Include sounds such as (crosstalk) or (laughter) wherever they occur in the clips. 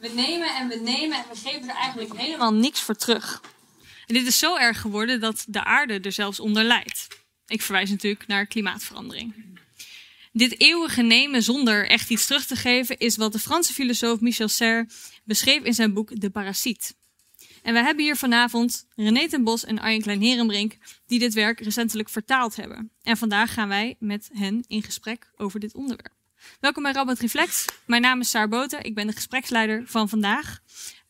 We nemen en we nemen en we geven er eigenlijk helemaal niks voor terug. En dit is zo erg geworden dat de aarde er zelfs onder lijdt. Ik verwijs natuurlijk naar klimaatverandering. Dit eeuwige nemen zonder echt iets terug te geven is wat de Franse filosoof Michel Serre beschreef in zijn boek De Parasiet. En we hebben hier vanavond René ten Bos en Arjen Klein-Herenbrink, die dit werk recentelijk vertaald hebben. En vandaag gaan wij met hen in gesprek over dit onderwerp. Welkom bij Robot Reflect. Mijn naam is Saar Boten. Ik ben de gespreksleider van vandaag.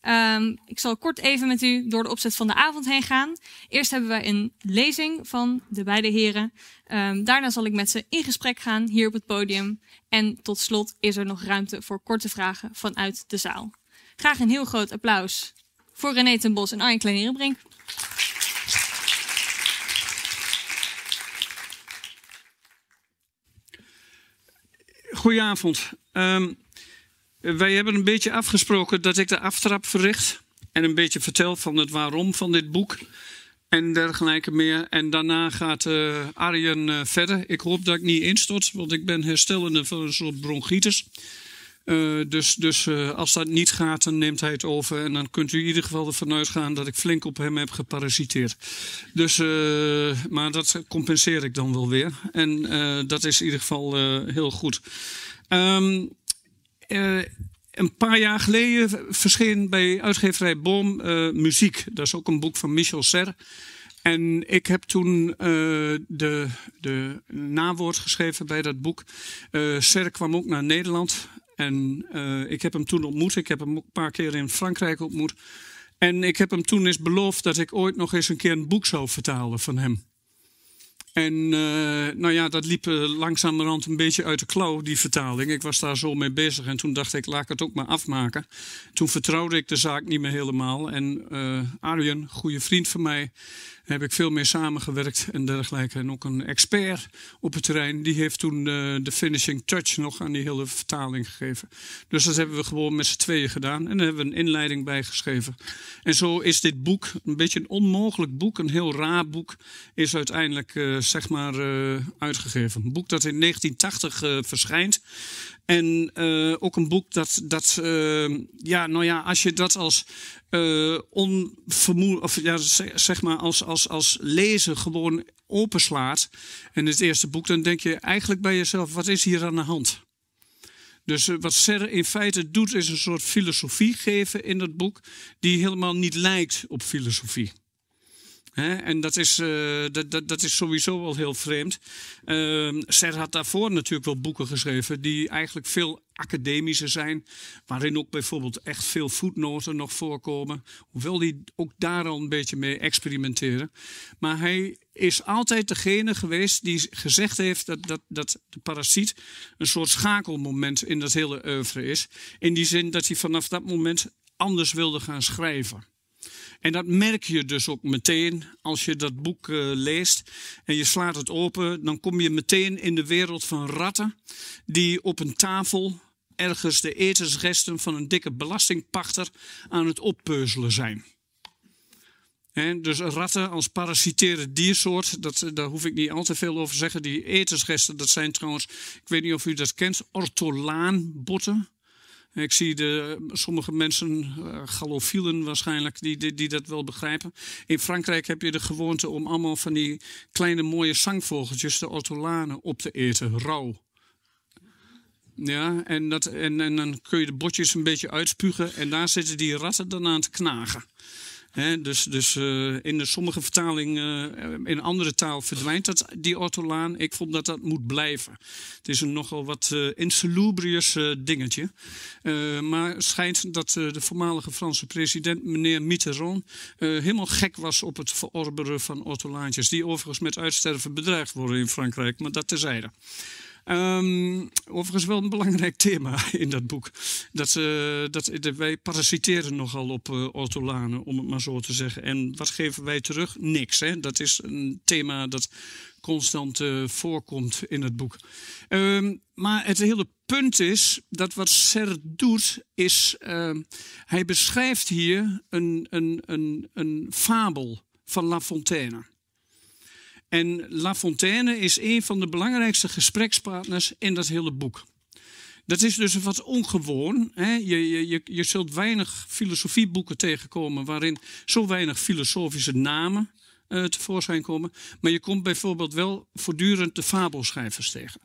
Ehm, ik zal kort even met u door de opzet van de avond heen gaan. Eerst hebben we een lezing van de beide heren. Ehm, daarna zal ik met ze in gesprek gaan hier op het podium. En tot slot is er nog ruimte voor korte vragen vanuit de zaal. Graag een heel groot applaus voor René ten Bos en Arjen Kleinerenbrink. Goedenavond. Ehm, wij hebben een beetje afgesproken dat ik de aftrap verricht. En een beetje vertel van het waarom van dit boek. En dergelijke meer. En daarna gaat uh, Arjen eh, verder. Ik hoop dat ik niet instort, want ik ben herstellende van een soort bronchitis. Eh, dus dus eh, als dat niet gaat, dan neemt hij het over. En dan kunt u in ieder geval ervan uitgaan dat ik flink op hem heb geparasiteerd. Dus, eh, maar dat compenseer ik dan wel weer. En dat is in ieder geval heel goed. Ehm, een paar jaar geleden verscheen bij uitgeverij Boom Muziek. Dat is ook een boek van Michel Serre. En ik heb toen uh, de, de nawoord geschreven bij dat boek. Uh, Ser kwam ook naar Nederland. En eh, ik heb hem toen ontmoet. Ik heb hem een paar keer in Frankrijk ontmoet. En ik heb hem toen eens beloofd dat ik ooit nog eens een keer een boek zou vertalen van hem. En eh, nou ja, dat liep eh, langzamerhand een beetje uit de klauw, die vertaling. Ik was daar zo mee bezig en toen dacht ik, laat ik het ook maar afmaken. Toen vertrouwde ik de zaak niet meer helemaal. En uh, Arjen, goede vriend van mij, heb ik veel meer samengewerkt en dergelijke. En ook een expert op het terrein, die heeft toen de, eh, de finishing touch nog aan die hele vertaling gegeven. Dus dat hebben we gewoon met z'n tweeën gedaan. En daar hebben we een inleiding bij geschreven. En zo is dit boek, een beetje een onmogelijk boek, een heel raar boek, is uiteindelijk eh, zeg maar eh, uitgegeven. Een boek dat in 1980 verschijnt. En ook een boek dat, dat ja, nou ja, als je dat als uh, eh, onvermoed, of ja, zeg maar als, als, als lezer gewoon openslaat en het eerste boek, dan denk je eigenlijk bij jezelf: wat is hier aan de hand? Dus eh, wat Serre in feite doet, is een soort filosofie geven in dat boek, die helemaal niet lijkt op filosofie en dat is, eh, dat, dat, dat is sowieso wel heel vreemd. Uh, ehm, Ser had daarvoor natuurlijk wel boeken geschreven die eigenlijk veel academischer zijn. Waarin ook bijvoorbeeld echt veel voetnoten nog voorkomen. Hoewel die ook daar al een beetje mee experimenteren. Maar hij is altijd degene geweest die gezegd heeft dat, dat, dat de parasiet een soort schakelmoment in dat hele oeuvre is. In die zin dat hij vanaf dat moment anders wilde gaan schrijven. En dat merk je dus ook meteen als je dat boek eh, leest en je slaat het open. Dan kom je meteen in de wereld van ratten die op een tafel ergens de etensresten van een dikke belastingpachter aan het oppeuzelen zijn. En dus ratten als parasitaire diersoort, dat, daar hoef ik niet al te veel over te zeggen. Die etensresten, dat zijn trouwens, ik weet niet of u dat kent, ortolaanbotten. Ik zie de, sommige mensen, uh, eh, galofielen waarschijnlijk, die, die, dat wel begrijpen. In Frankrijk heb je de gewoonte om allemaal van die kleine mooie zangvogeltjes, de ortolanen, op te eten, rauw. Ja, en, dat, en, en dan kun je de botjes een beetje uitspugen en daar zitten die ratten dan aan te knagen dus dus eh, in de sommige vertalingen, eh, in andere taal verdwijnt dat, die ortolaan. Ik vond dat dat moet blijven. Het is een nogal wat uh, dingetje. maar het schijnt dat de voormalige Franse president, meneer Mitterrand, helemaal gek was op het verorberen van ortolaantjes. Die overigens met uitsterven bedreigd worden in Frankrijk, maar dat terzijde. Ehm, overigens wel een belangrijk thema (laughs) in dat boek. Dat, dat, wij parasiteren nogal op uh, om het maar zo te zeggen. En wat geven wij terug? Niks. Hè? Dat is een thema dat constant eh, voorkomt in het boek. Ehm, maar het hele punt is dat wat Ser doet, is ehm, hij beschrijft hier een, een, een, een fabel van La Fontaine. En La Fontaine is een van de belangrijkste gesprekspartners in dat hele boek. Dat is dus wat ongewoon. Hè? Je, je, je zult weinig filosofieboeken tegenkomen waarin zo weinig filosofische namen eh, tevoorschijn komen. Maar je komt bijvoorbeeld wel voortdurend de fabelschrijvers tegen.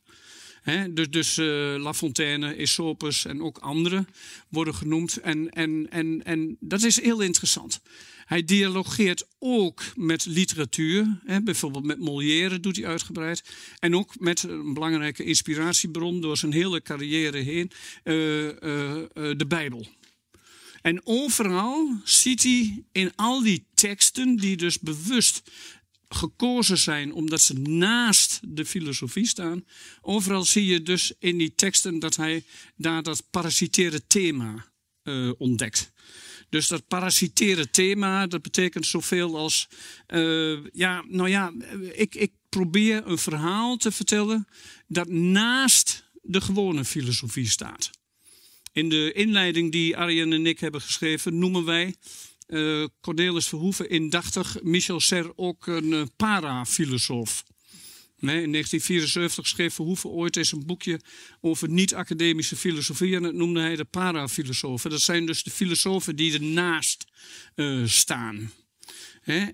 dus dus eh, La Fontaine, Aesopus en ook anderen worden genoemd. En, en, en, en dat is heel interessant. Hij dialogeert ook met literatuur. Hè, bijvoorbeeld met Molière doet hij uitgebreid. En ook met een belangrijke inspiratiebron door zijn hele carrière heen: eh, eh, eh, de Bijbel. En overal ziet hij in al die teksten, die dus bewust gekozen zijn omdat ze naast de filosofie staan. Overal zie je dus in die teksten dat hij daar dat parasitaire thema ontdekt. Dus dat parasiteren thema, dat betekent zoveel als. Eh, ja, nou ja, eh, ik, ik probeer een verhaal te vertellen dat naast de gewone filosofie staat. In de inleiding die Arjen en ik hebben geschreven, noemen wij eh, Cornelis Verhoeven indachtig Michel Serre ook een uh, parafilosoof in 1974 schreef Verhoeven ooit eens een boekje over niet-academische filosofie. En dat noemde hij de parafilosofen. Dat zijn dus de filosofen die ernaast uh, staan.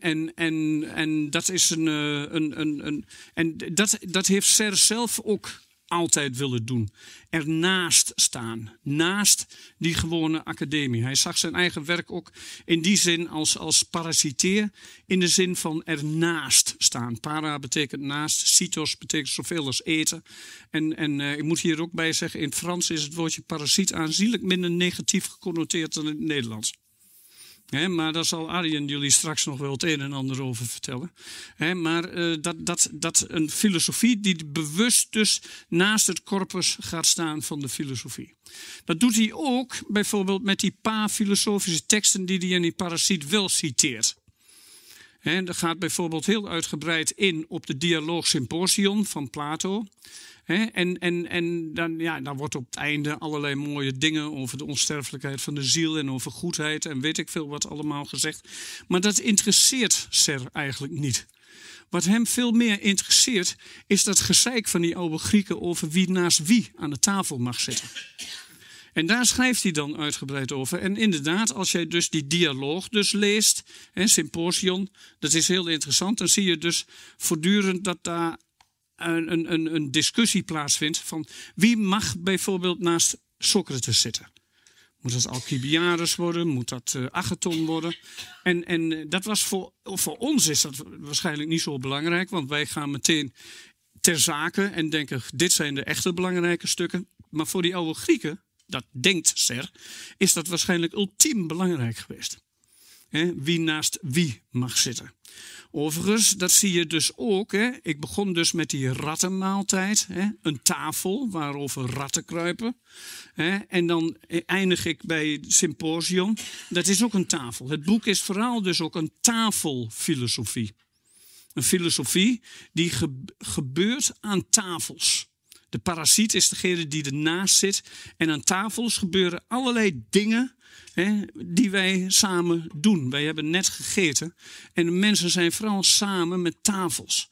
En, en, en dat is eh, een. een, een en dat, dat heeft Ser zelf ook altijd willen doen. Ernaast staan. Naast die gewone academie. Hij zag zijn eigen werk ook in die zin als, als parasiteer. In de zin van ernaast staan. Para betekent naast. Citos betekent zoveel als eten. En, en eh, ik moet hier ook bij zeggen. In Frans is het woordje parasiet aanzienlijk minder negatief geconnoteerd dan in het Nederlands maar daar zal Arjen jullie straks nog wel het een en ander over vertellen. maar eh, dat, dat, dat een filosofie die bewust dus naast het corpus gaat staan van de filosofie. Dat doet hij ook bijvoorbeeld met die paar filosofische teksten die hij in die parasiet wel citeert. En dat gaat bijvoorbeeld heel uitgebreid in op de Dialoog Symposion van Plato. En, en, en dan, ja, dan wordt op het einde allerlei mooie dingen over de onsterfelijkheid van de ziel en over goedheid en weet ik veel wat allemaal gezegd. Maar dat interesseert Ser eigenlijk niet. Wat hem veel meer interesseert is dat gezeik van die oude Grieken over wie naast wie aan de tafel mag zitten. En daar schrijft hij dan uitgebreid over. En inderdaad, als jij dus die dialoog dus leest, hè, Symposion, dat is heel interessant. Dan zie je dus voortdurend dat daar een, een, een discussie plaatsvindt van wie mag bijvoorbeeld naast Socrates zitten. Moet dat Alcibiades worden? Moet dat uh, Agathon worden? En, en eh, dat was voor, voor ons is dat waarschijnlijk niet zo belangrijk, want wij gaan meteen ter zake en denken: dit zijn de echte belangrijke stukken. Maar voor die oude Grieken dat denkt Ser, is dat waarschijnlijk ultiem belangrijk geweest. wie naast wie mag zitten. Overigens, dat zie je dus ook. Ik begon dus met die rattenmaaltijd. Een tafel waarover ratten kruipen. En dan eindig ik bij symposium. Dat is ook een tafel. Het boek is vooral dus ook een tafelfilosofie. Een filosofie die gebeurt aan tafels. De parasiet is degene die ernaast zit. En aan tafels gebeuren allerlei dingen hè, die wij samen doen. Wij hebben net gegeten. En de mensen zijn vooral samen met tafels.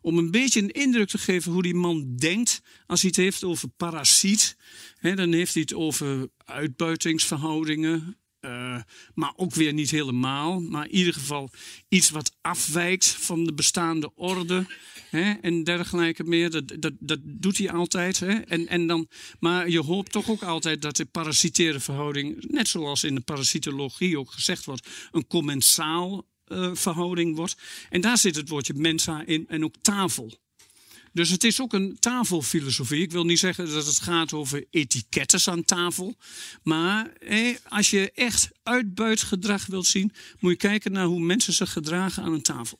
Om een beetje een indruk te geven hoe die man denkt. Als hij het heeft over parasiet, hè, dan heeft hij het over uitbuitingsverhoudingen, eh, maar ook weer niet helemaal. Maar in ieder geval iets wat afwijkt van de bestaande orde. Hè, en dergelijke meer. Dat, dat, dat doet hij altijd. Hè. En, en dan, maar je hoopt toch ook altijd dat de parasitaire verhouding, net zoals in de parasitologie ook gezegd wordt, een commensaal eh, verhouding wordt. En daar zit het woordje mensa in en ook tafel. Dus het is ook een tafelfilosofie. Ik wil niet zeggen dat het gaat over etiketten aan tafel. Maar eh, als je echt uitbuitgedrag wilt zien, moet je kijken naar hoe mensen zich gedragen aan een tafel.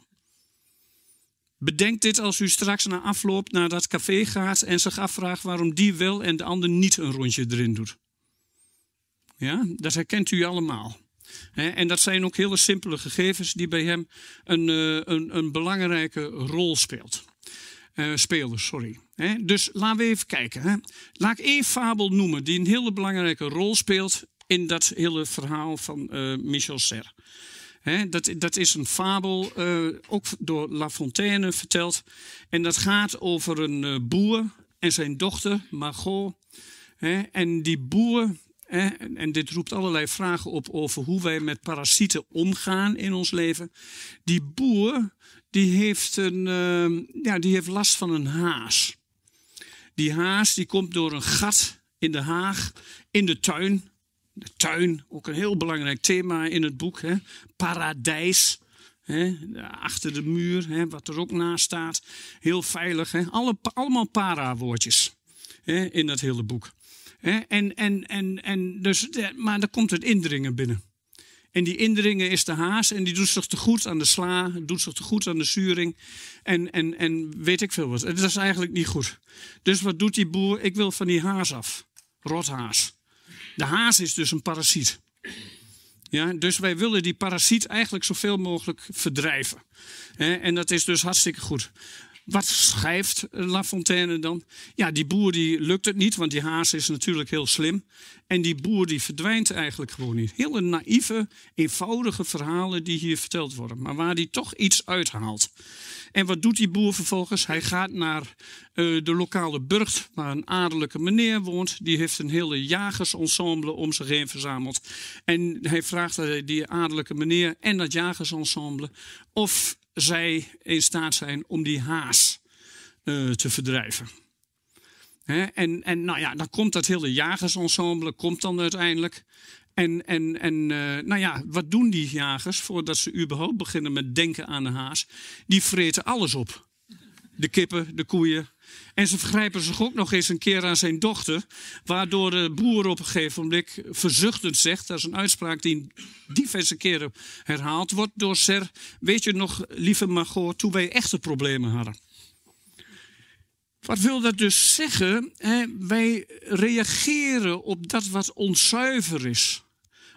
Bedenk dit als u straks na afloop naar dat café gaat en zich afvraagt waarom die wel en de ander niet een rondje erin doet. Ja, dat herkent u allemaal. En dat zijn ook hele simpele gegevens die bij hem een, eh, een, een belangrijke rol speelt uh, spelers. Sorry. Dus laten we even kijken. Hè? Laat ik één fabel noemen die een hele belangrijke rol speelt in dat hele verhaal van eh, Michel Serre. dat, dat, is een fabel, eh, ook door La Fontaine verteld. En dat gaat over een boer en zijn dochter, Margot. en die boer, en, en, dit roept allerlei vragen op over hoe wij met parasieten omgaan in ons leven. Die boer, die heeft, een, ehm, ja, die heeft last van een haas. Die haas die komt door een gat in de haag, in de tuin. De tuin, ook een heel belangrijk thema in het boek. Hè? Paradijs. Hè? Achter de muur, hè? wat er ook naast staat. Heel veilig. Hè? Alle, allemaal para-woordjes in dat hele boek. En, en, en, en dus, maar dan komt het indringen binnen. En die indringen is de haas en die doet zich te goed aan de sla, doet zich te goed aan de zuring en, en, en weet ik veel wat. dat is eigenlijk niet goed. Dus wat doet die boer? Ik wil van die haas af. Rothaas. De haas is dus een parasiet. Ja, dus wij willen die parasiet eigenlijk zoveel mogelijk verdrijven. En dat is dus hartstikke goed. Wat schrijft La Fontaine dan? Ja, die boer die lukt het niet, want die haas is natuurlijk heel slim. En die boer die verdwijnt eigenlijk gewoon niet. Hele naïeve, eenvoudige verhalen die hier verteld worden. Maar waar die toch iets uithaalt. En wat doet die boer vervolgens? Hij gaat naar eh, de lokale burcht, waar een adellijke meneer woont. Die heeft een hele jagersensemble om zich heen verzameld. En hij vraagt eh, die adellijke meneer en dat jagersensemble of zij in staat zijn om die haas eh, te verdrijven. Hè? En, en nou ja, dan komt dat hele jagersensemble, komt dan uiteindelijk. En, en, en eh, nou ja, wat doen die jagers voordat ze überhaupt beginnen met denken aan de haas? Die vreten alles op. De kippen, de koeien, en ze vergrijpen zich ook nog eens een keer aan zijn dochter, waardoor de boer op een gegeven moment verzuchtend zegt, dat is een uitspraak die diverse keren herhaald wordt door Ser, weet je nog, lieve Magoor, toen wij echte problemen hadden. Wat wil dat dus zeggen? Hè? Wij reageren op dat wat onzuiver is.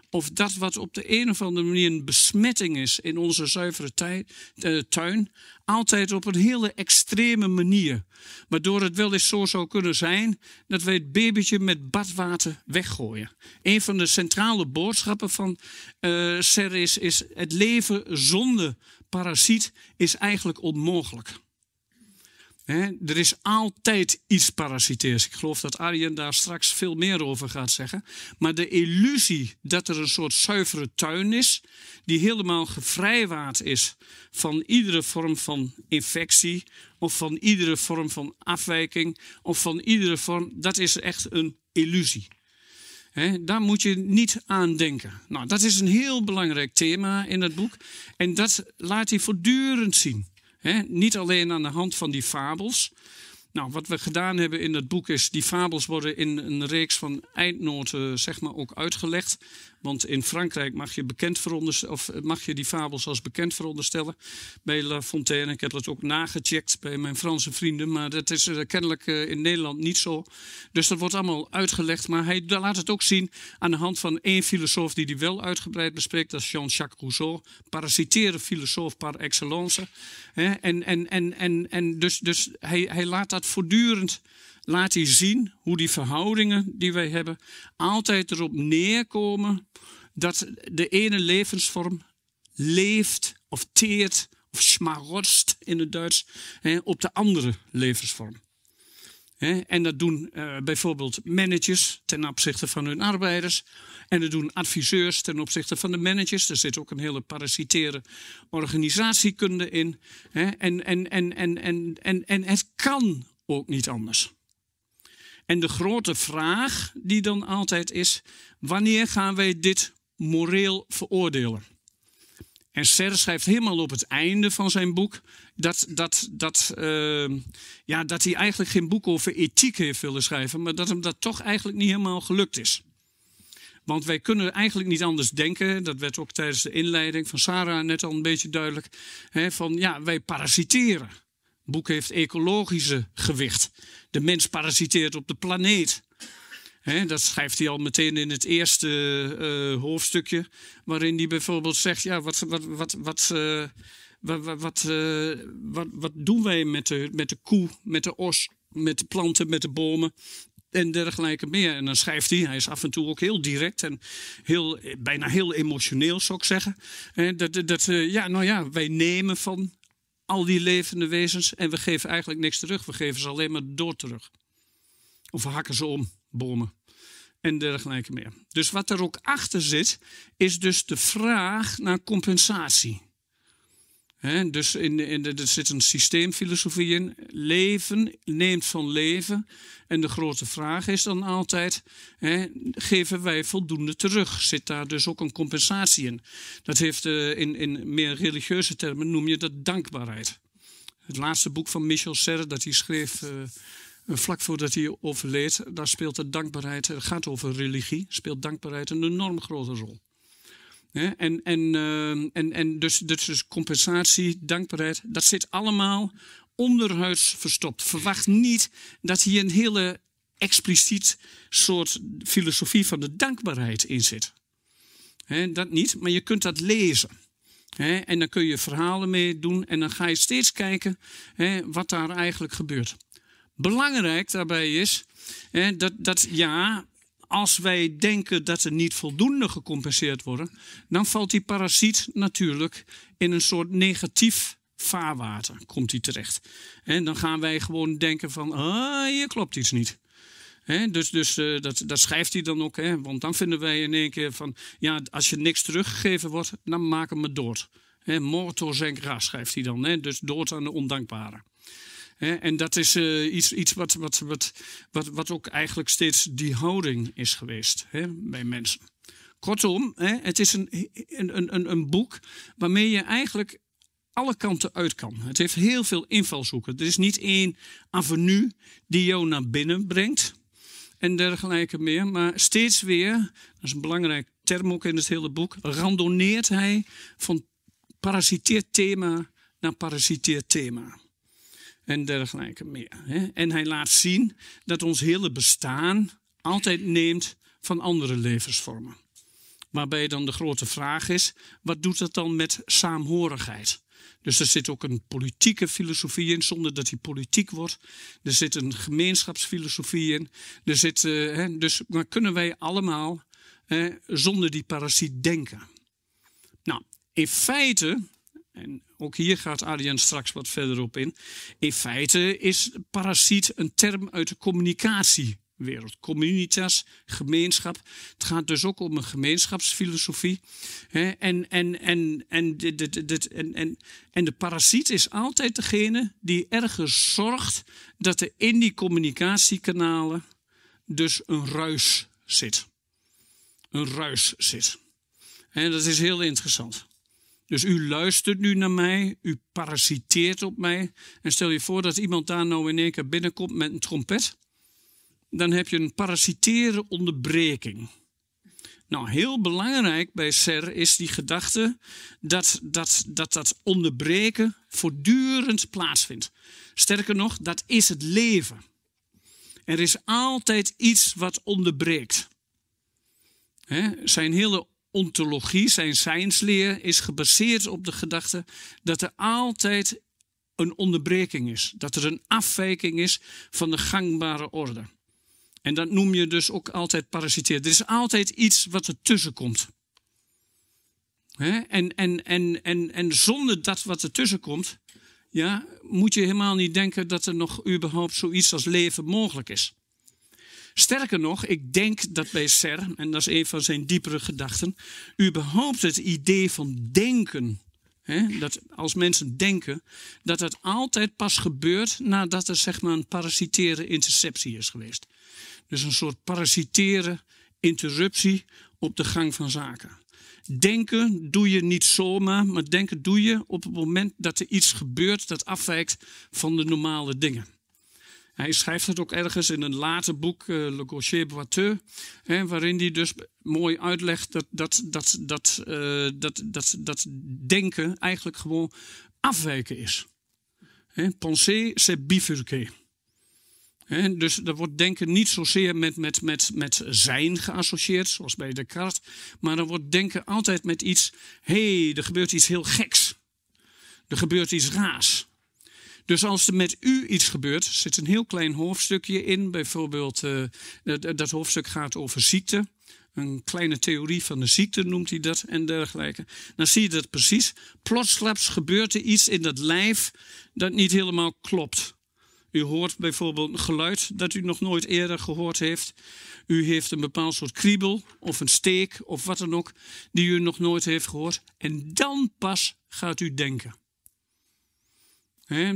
Of dat wat op de een of andere manier een besmetting is in onze zuivere eh, tuin, altijd op een hele extreme manier. Waardoor het wel eens zo zou kunnen zijn dat wij het babytje met badwater weggooien. Een van de centrale boodschappen van uh, is: het leven zonder parasiet is eigenlijk onmogelijk er is altijd iets parasiteers. Ik geloof dat Arjen daar straks veel meer over gaat zeggen. Maar de illusie dat er een soort zuivere tuin is, die helemaal gevrijwaard is van iedere vorm van infectie, of van iedere vorm van afwijking, of van iedere vorm, dat is echt een illusie. daar moet je niet aan denken. Nou, dat is een heel belangrijk thema in het boek. En dat laat hij voortdurend zien niet alleen aan de hand van die fabels. Nou, wat we gedaan hebben in dat boek is, die fabels worden in een reeks van eindnoten zeg maar, ook uitgelegd. Want in Frankrijk mag je, bekend veronderstellen, of mag je die fabels als bekend veronderstellen. Bij La Fontaine, ik heb dat ook nagecheckt bij mijn Franse vrienden. Maar dat is eh, kennelijk eh, in Nederland niet zo. Dus dat wordt allemaal uitgelegd. Maar hij laat het ook zien aan de hand van één filosoof die die wel uitgebreid bespreekt. Dat is Jean-Jacques Rousseau. Parasiteren filosoof par excellence. En, en, en, en, en dus, dus hij, hij laat dat voortdurend laat hij zien hoe die verhoudingen die wij hebben altijd erop neerkomen dat de ene levensvorm leeft of teert of smarotst in het Duits op de andere levensvorm. en dat doen eh, bijvoorbeeld managers ten opzichte van hun arbeiders. En dat doen adviseurs ten opzichte van de managers. Er zit ook een hele parasitaire organisatiekunde in. Hè, en, en, en, en, en, en, en het kan ook niet anders. En de grote vraag die dan altijd is: wanneer gaan wij dit moreel veroordelen? En Serre schrijft helemaal op het einde van zijn boek dat, dat, dat, ehm, ja, dat hij eigenlijk geen boek over ethiek heeft willen schrijven, maar dat hem dat toch eigenlijk niet helemaal gelukt is. Want wij kunnen eigenlijk niet anders denken. Dat werd ook tijdens de inleiding van Sarah net al een beetje duidelijk. Hè, van ja, wij parasiteren boek heeft ecologische gewicht. De mens parasiteert op de planeet. dat schrijft hij al meteen in het eerste eh, hoofdstukje, waarin hij bijvoorbeeld zegt: ja, wat, wat, wat, wat, eh, wat, wat, eh, wat, wat, doen wij met de, met de koe, met de os, met de planten, met de bomen? En dergelijke meer. En dan schrijft hij, hij is af en toe ook heel direct en heel, bijna heel emotioneel, zou ik zeggen. dat, dat, ja, nou ja, wij nemen van al die levende wezens en we geven eigenlijk niks terug. We geven ze alleen maar door terug. Of we hakken ze om, bomen en dergelijke meer. Dus wat er ook achter zit, is dus de vraag naar compensatie dus in, in, er zit een systeemfilosofie in. Leven neemt van leven. En de grote vraag is dan altijd: geven wij voldoende terug? Zit daar dus ook een compensatie in? Dat heeft uh, in, in meer religieuze termen noem je dat dankbaarheid. Het laatste boek van Michel Serre dat hij schreef. Eh, eh, vlak voordat hij overleed, daar speelt de dankbaarheid, het gaat over religie, speelt dankbaarheid een enorm grote rol en, en, ehm, en, en dus, dus, dus compensatie, dankbaarheid, dat zit allemaal onderhuids verstopt. Verwacht niet dat hier een hele expliciet soort filosofie van de dankbaarheid in zit. dat niet, maar je kunt dat lezen. en dan kun je verhalen mee doen en dan ga je steeds kijken wat daar eigenlijk gebeurt. Belangrijk daarbij is dat, dat ja, als wij denken dat er niet voldoende gecompenseerd worden, dan valt die parasiet natuurlijk in een soort negatief vaarwater, komt hij terecht. En dan gaan wij gewoon denken van, ah, hier klopt iets niet. dus dus eh, dat, dat schrijft hij dan ook. Hè? Want dan vinden wij in één keer van... ja, als je niks teruggegeven wordt, dan maken we dood. Hè? Mortos en gras schrijft hij dan. Hè? Dus dood aan de ondankbare. En dat is eh, iets, iets wat, wat, wat, wat, wat ook eigenlijk steeds die houding is geweest bij mensen. Kortom, het is een, een, een, een boek waarmee je eigenlijk alle kanten uit kan. Het heeft heel veel invalshoeken. Er is niet één avenue die jou naar binnen brengt en dergelijke meer. Maar steeds weer, dat is een belangrijk term ook in het hele boek, randoneert hij van parasiteerthema naar parasiteerthema en dergelijke meer. Hè? En hij laat zien dat ons hele bestaan altijd neemt van andere levensvormen. Waarbij dan de grote vraag is: wat doet dat dan met saamhorigheid? Dus er zit ook een politieke filosofie in, zonder dat die politiek wordt. Er zit een gemeenschapsfilosofie in. Er zit, eh, hè, dus maar kunnen wij allemaal hè, zonder die parasiet denken? Nou, in feite en ook hier gaat Adrian straks wat verder op in. In feite is parasiet een term uit de communicatiewereld. Communitas, gemeenschap. Het gaat dus ook om een gemeenschapsfilosofie. En, en, en, en, en de parasiet is altijd degene die ergens zorgt dat er in die communicatiekanalen dus een ruis zit. Een ruis zit. En dat is heel interessant. Dus u luistert nu naar mij, u parasiteert op mij. En stel je voor dat iemand daar nou in één keer binnenkomt met een trompet. Dan heb je een parasiteren onderbreking. Nou, heel belangrijk bij SER is die gedachte dat dat, dat dat onderbreken voortdurend plaatsvindt. Sterker nog, dat is het leven. Er is altijd iets wat onderbreekt. He, zijn hele ontologie, zijn zijnsleer, is gebaseerd op de gedachte dat er altijd een onderbreking is. Dat er een afwijking is van de gangbare orde. En dat noem je dus ook altijd parasiteerd. Er is altijd iets wat ertussen komt. En, en, en, en, en zonder dat wat ertussen komt, ja, moet je helemaal niet denken dat er nog überhaupt zoiets als leven mogelijk is. Sterker nog, ik denk dat bij Ser, en dat is een van zijn diepere gedachten, überhaupt het idee van denken, hè, dat als mensen denken, dat dat altijd pas gebeurt nadat er zeg maar een parasitaire interceptie is geweest. Dus een soort parasitaire interruptie op de gang van zaken. Denken doe je niet zomaar, maar denken doe je op het moment dat er iets gebeurt dat afwijkt van de normale dingen. Hij schrijft het ook ergens in een later boek, eh, Le Gaucher Boiteux, waarin hij dus mooi uitlegt dat dat, dat, dat, eh, dat, dat, dat denken eigenlijk gewoon afwijken is. Hè, penser, c'est bifurquer. dus daar wordt denken niet zozeer met, met, met, met zijn geassocieerd, zoals bij Descartes, maar dan wordt denken altijd met iets, hé, hey, er gebeurt iets heel geks. Er gebeurt iets raars. Dus als er met u iets gebeurt, zit een heel klein hoofdstukje in. Bijvoorbeeld, eh, dat, hoofdstuk gaat over ziekte. Een kleine theorie van de ziekte noemt hij dat en dergelijke. Dan zie je dat precies. Plotsklaps gebeurt er iets in dat lijf dat niet helemaal klopt. U hoort bijvoorbeeld een geluid dat u nog nooit eerder gehoord heeft. U heeft een bepaald soort kriebel of een steek of wat dan ook die u nog nooit heeft gehoord. En dan pas gaat u denken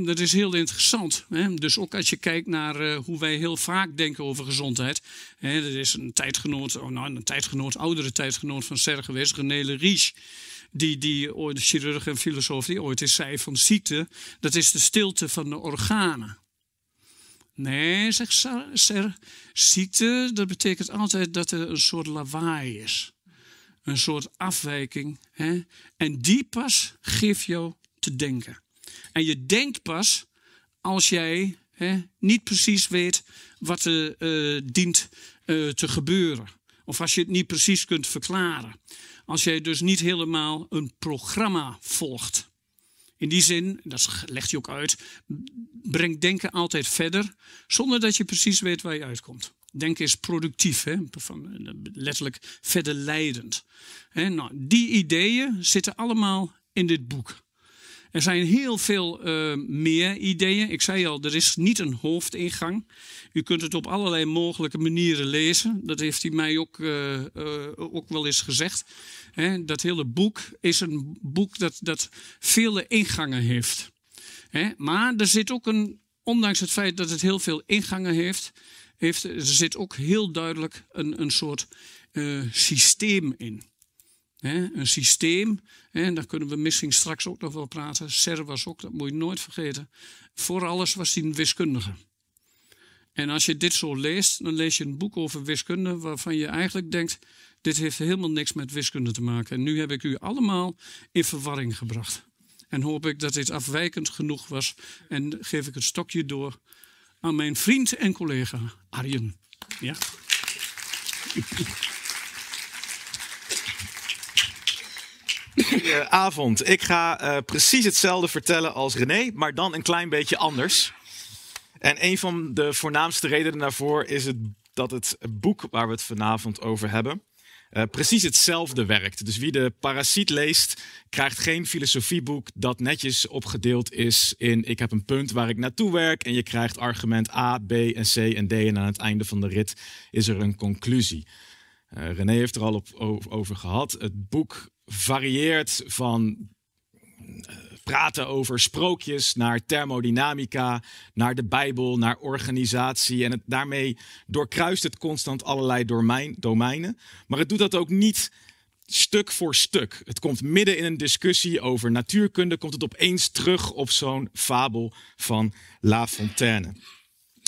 dat is heel interessant. Dus ook als je kijkt naar eh, hoe wij heel vaak denken over gezondheid. He, er is een tijdgenoot, oh, nou, een tijdgenoot, oudere tijdgenoot van Serge geweest, René Riche. Die, die ooit, oh, de chirurg en filosoof, die ooit is zei van ziekte, dat is de stilte van de organen. Nee, zegt ser. ziekte, dat betekent altijd dat er een soort lawaai is. Een soort afwijking. En die pas geeft jou te denken. En je denkt pas als jij hè, niet precies weet wat er eh, dient eh, te gebeuren. Of als je het niet precies kunt verklaren. Als jij dus niet helemaal een programma volgt. In die zin, dat legt je ook uit, brengt denken altijd verder zonder dat je precies weet waar je uitkomt. Denken is productief, hè? letterlijk verder leidend. Nou, die ideeën zitten allemaal in dit boek. Er zijn heel veel eh, meer ideeën. Ik zei al, er is niet een hoofdingang. U kunt het op allerlei mogelijke manieren lezen. Dat heeft hij mij ook, eh, eh, ook wel eens gezegd. dat hele boek is een boek dat, dat vele ingangen heeft. maar er zit ook een, ondanks het feit dat het heel veel ingangen heeft, heeft er zit ook heel duidelijk een, een soort systeem in een systeem, en daar kunnen we misschien straks ook nog wel praten. Ser was ook, dat moet je nooit vergeten. Voor alles was hij een wiskundige. En als je dit zo leest, dan lees je een boek over wiskunde waarvan je eigenlijk denkt: dit heeft helemaal niks met wiskunde te maken. En nu heb ik u allemaal in verwarring gebracht. En hoop ik dat dit afwijkend genoeg was. En geef ik het stokje door aan mijn vriend en collega Arjen. Ja. Avond. Ik ga eh, precies hetzelfde vertellen als René, maar dan een klein beetje anders. En een van de voornaamste redenen daarvoor is het, dat het boek waar we het vanavond over hebben. Eh, precies hetzelfde werkt. Dus wie de parasiet leest, krijgt geen filosofieboek dat netjes opgedeeld is in ik heb een punt waar ik naartoe werk en je krijgt argument A, B en C en D en aan het einde van de rit is er een conclusie. Eh, René heeft er al op, over gehad. Het boek varieert van eh, praten over sprookjes naar thermodynamica, naar de Bijbel, naar organisatie. En het, daarmee doorkruist het constant allerlei domein, domeinen. Maar het doet dat ook niet stuk voor stuk. Het komt midden in een discussie over natuurkunde, komt het opeens terug op zo'n fabel van La Fontaine.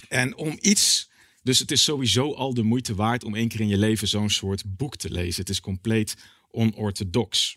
En om iets. Dus het is sowieso al de moeite waard om één keer in je leven zo'n soort boek te lezen. Het is compleet onorthodox.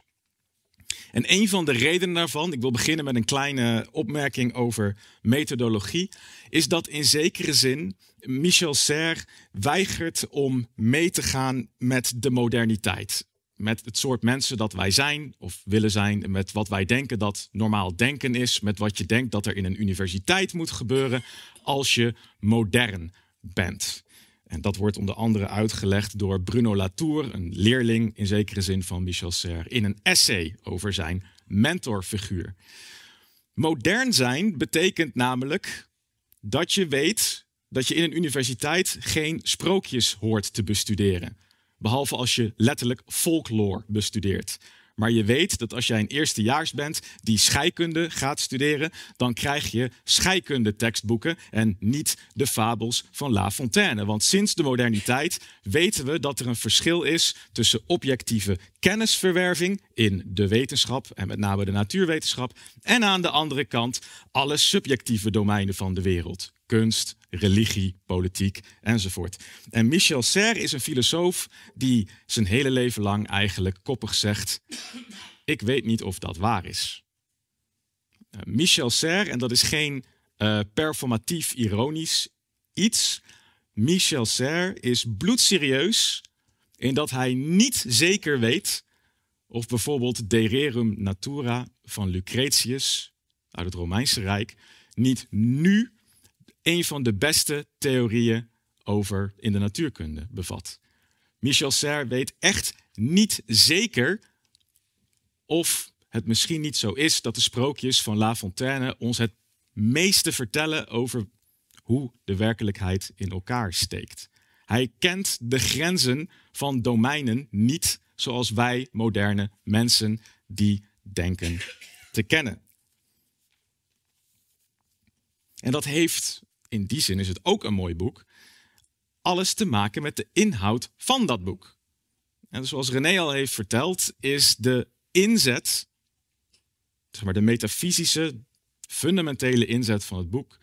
En een van de redenen daarvan, ik wil beginnen met een kleine opmerking over methodologie, is dat in zekere zin Michel Serre weigert om mee te gaan met de moderniteit. Met het soort mensen dat wij zijn of willen zijn, met wat wij denken dat normaal denken is, met wat je denkt dat er in een universiteit moet gebeuren als je modern bent. En dat wordt onder andere uitgelegd door Bruno Latour, een leerling in zekere zin van Michel Serre, in een essay over zijn mentorfiguur. Modern zijn betekent namelijk dat je weet dat je in een universiteit geen sprookjes hoort te bestuderen. Behalve als je letterlijk folklore bestudeert. Maar je weet dat als jij een eerstejaars bent die scheikunde gaat studeren, dan krijg je scheikunde tekstboeken en niet de fabels van La Fontaine. Want sinds de moderniteit weten we dat er een verschil is tussen objectieve kennisverwerving in de wetenschap en met name de natuurwetenschap en aan de andere kant alle subjectieve domeinen van de wereld kunst, religie, politiek enzovoort. En Michel Serre is een filosoof die zijn hele leven lang eigenlijk koppig zegt: Ik weet niet of dat waar is. Eh, Michel Serre, en dat is geen eh, performatief ironisch iets. Michel Serre is bloedserieus in dat hij niet zeker weet of bijvoorbeeld De Rerum Natura van Lucretius uit het Romeinse Rijk niet nu een van de beste theorieën over in de natuurkunde bevat. Michel Serre weet echt niet zeker of het misschien niet zo is dat de sprookjes van La Fontaine ons het meeste vertellen over hoe de werkelijkheid in elkaar steekt. Hij kent de grenzen van domeinen niet zoals wij moderne mensen die denken te kennen. En dat heeft in die zin is het ook een mooi boek, alles te maken met de inhoud van dat boek. En zoals René al heeft verteld, is de inzet, zeg maar de metafysische, fundamentele inzet van het boek,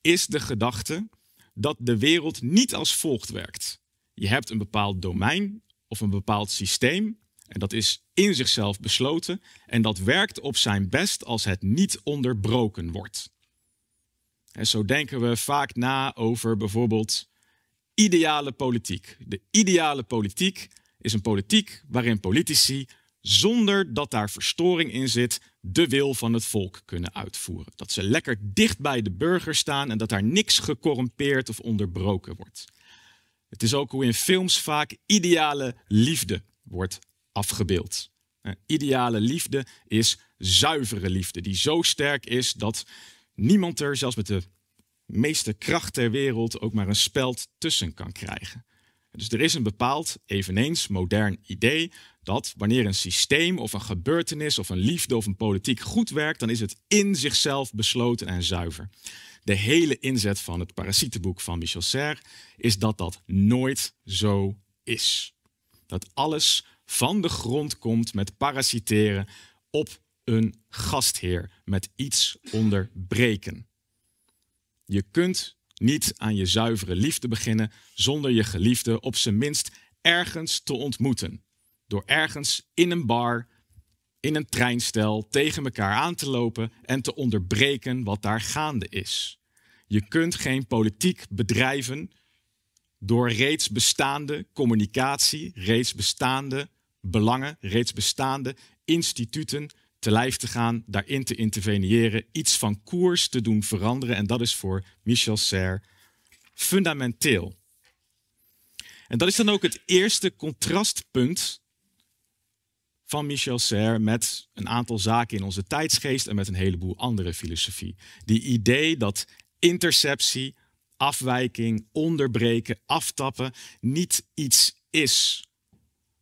is de gedachte dat de wereld niet als volgt werkt. Je hebt een bepaald domein of een bepaald systeem en dat is in zichzelf besloten en dat werkt op zijn best als het niet onderbroken wordt. En zo denken we vaak na over bijvoorbeeld ideale politiek. De ideale politiek is een politiek waarin politici, zonder dat daar verstoring in zit, de wil van het volk kunnen uitvoeren. Dat ze lekker dicht bij de burger staan en dat daar niks gecorrumpeerd of onderbroken wordt. Het is ook hoe in films vaak ideale liefde wordt afgebeeld. Eh, ideale liefde is zuivere liefde, die zo sterk is dat niemand er, zelfs met de meeste kracht ter wereld, ook maar een speld tussen kan krijgen. Dus er is een bepaald, eveneens modern idee dat wanneer een systeem of een gebeurtenis of een liefde of een politiek goed werkt, dan is het in zichzelf besloten en zuiver. De hele inzet van het parasietenboek van Michel Serre is dat dat nooit zo is. Dat alles van de grond komt met parasiteren op een gastheer met iets onderbreken. Je kunt niet aan je zuivere liefde beginnen zonder je geliefde op zijn minst ergens te ontmoeten. Door ergens in een bar, in een treinstel tegen elkaar aan te lopen en te onderbreken wat daar gaande is. Je kunt geen politiek bedrijven door reeds bestaande communicatie, reeds bestaande belangen, reeds bestaande instituten te lijf te gaan, daarin te interveneren, iets van koers te doen veranderen. En dat is voor Michel Serre fundamenteel. En dat is dan ook het eerste contrastpunt van Michel Serre met een aantal zaken in onze tijdsgeest en met een heleboel andere filosofie. Die idee dat interceptie, afwijking, onderbreken, aftappen niet iets is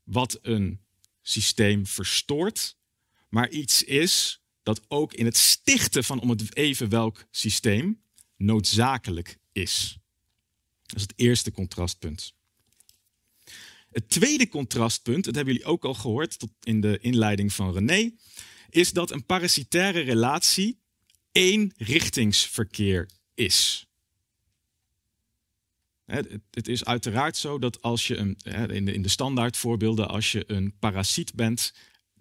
wat een systeem verstoort, maar iets is dat ook in het stichten van om het even welk systeem noodzakelijk is. Dat is het eerste contrastpunt. Het tweede contrastpunt, dat hebben jullie ook al gehoord tot in de inleiding van René, is dat een parasitaire relatie richtingsverkeer is. Het is uiteraard zo dat als je een, in de standaardvoorbeelden, als je een parasiet bent,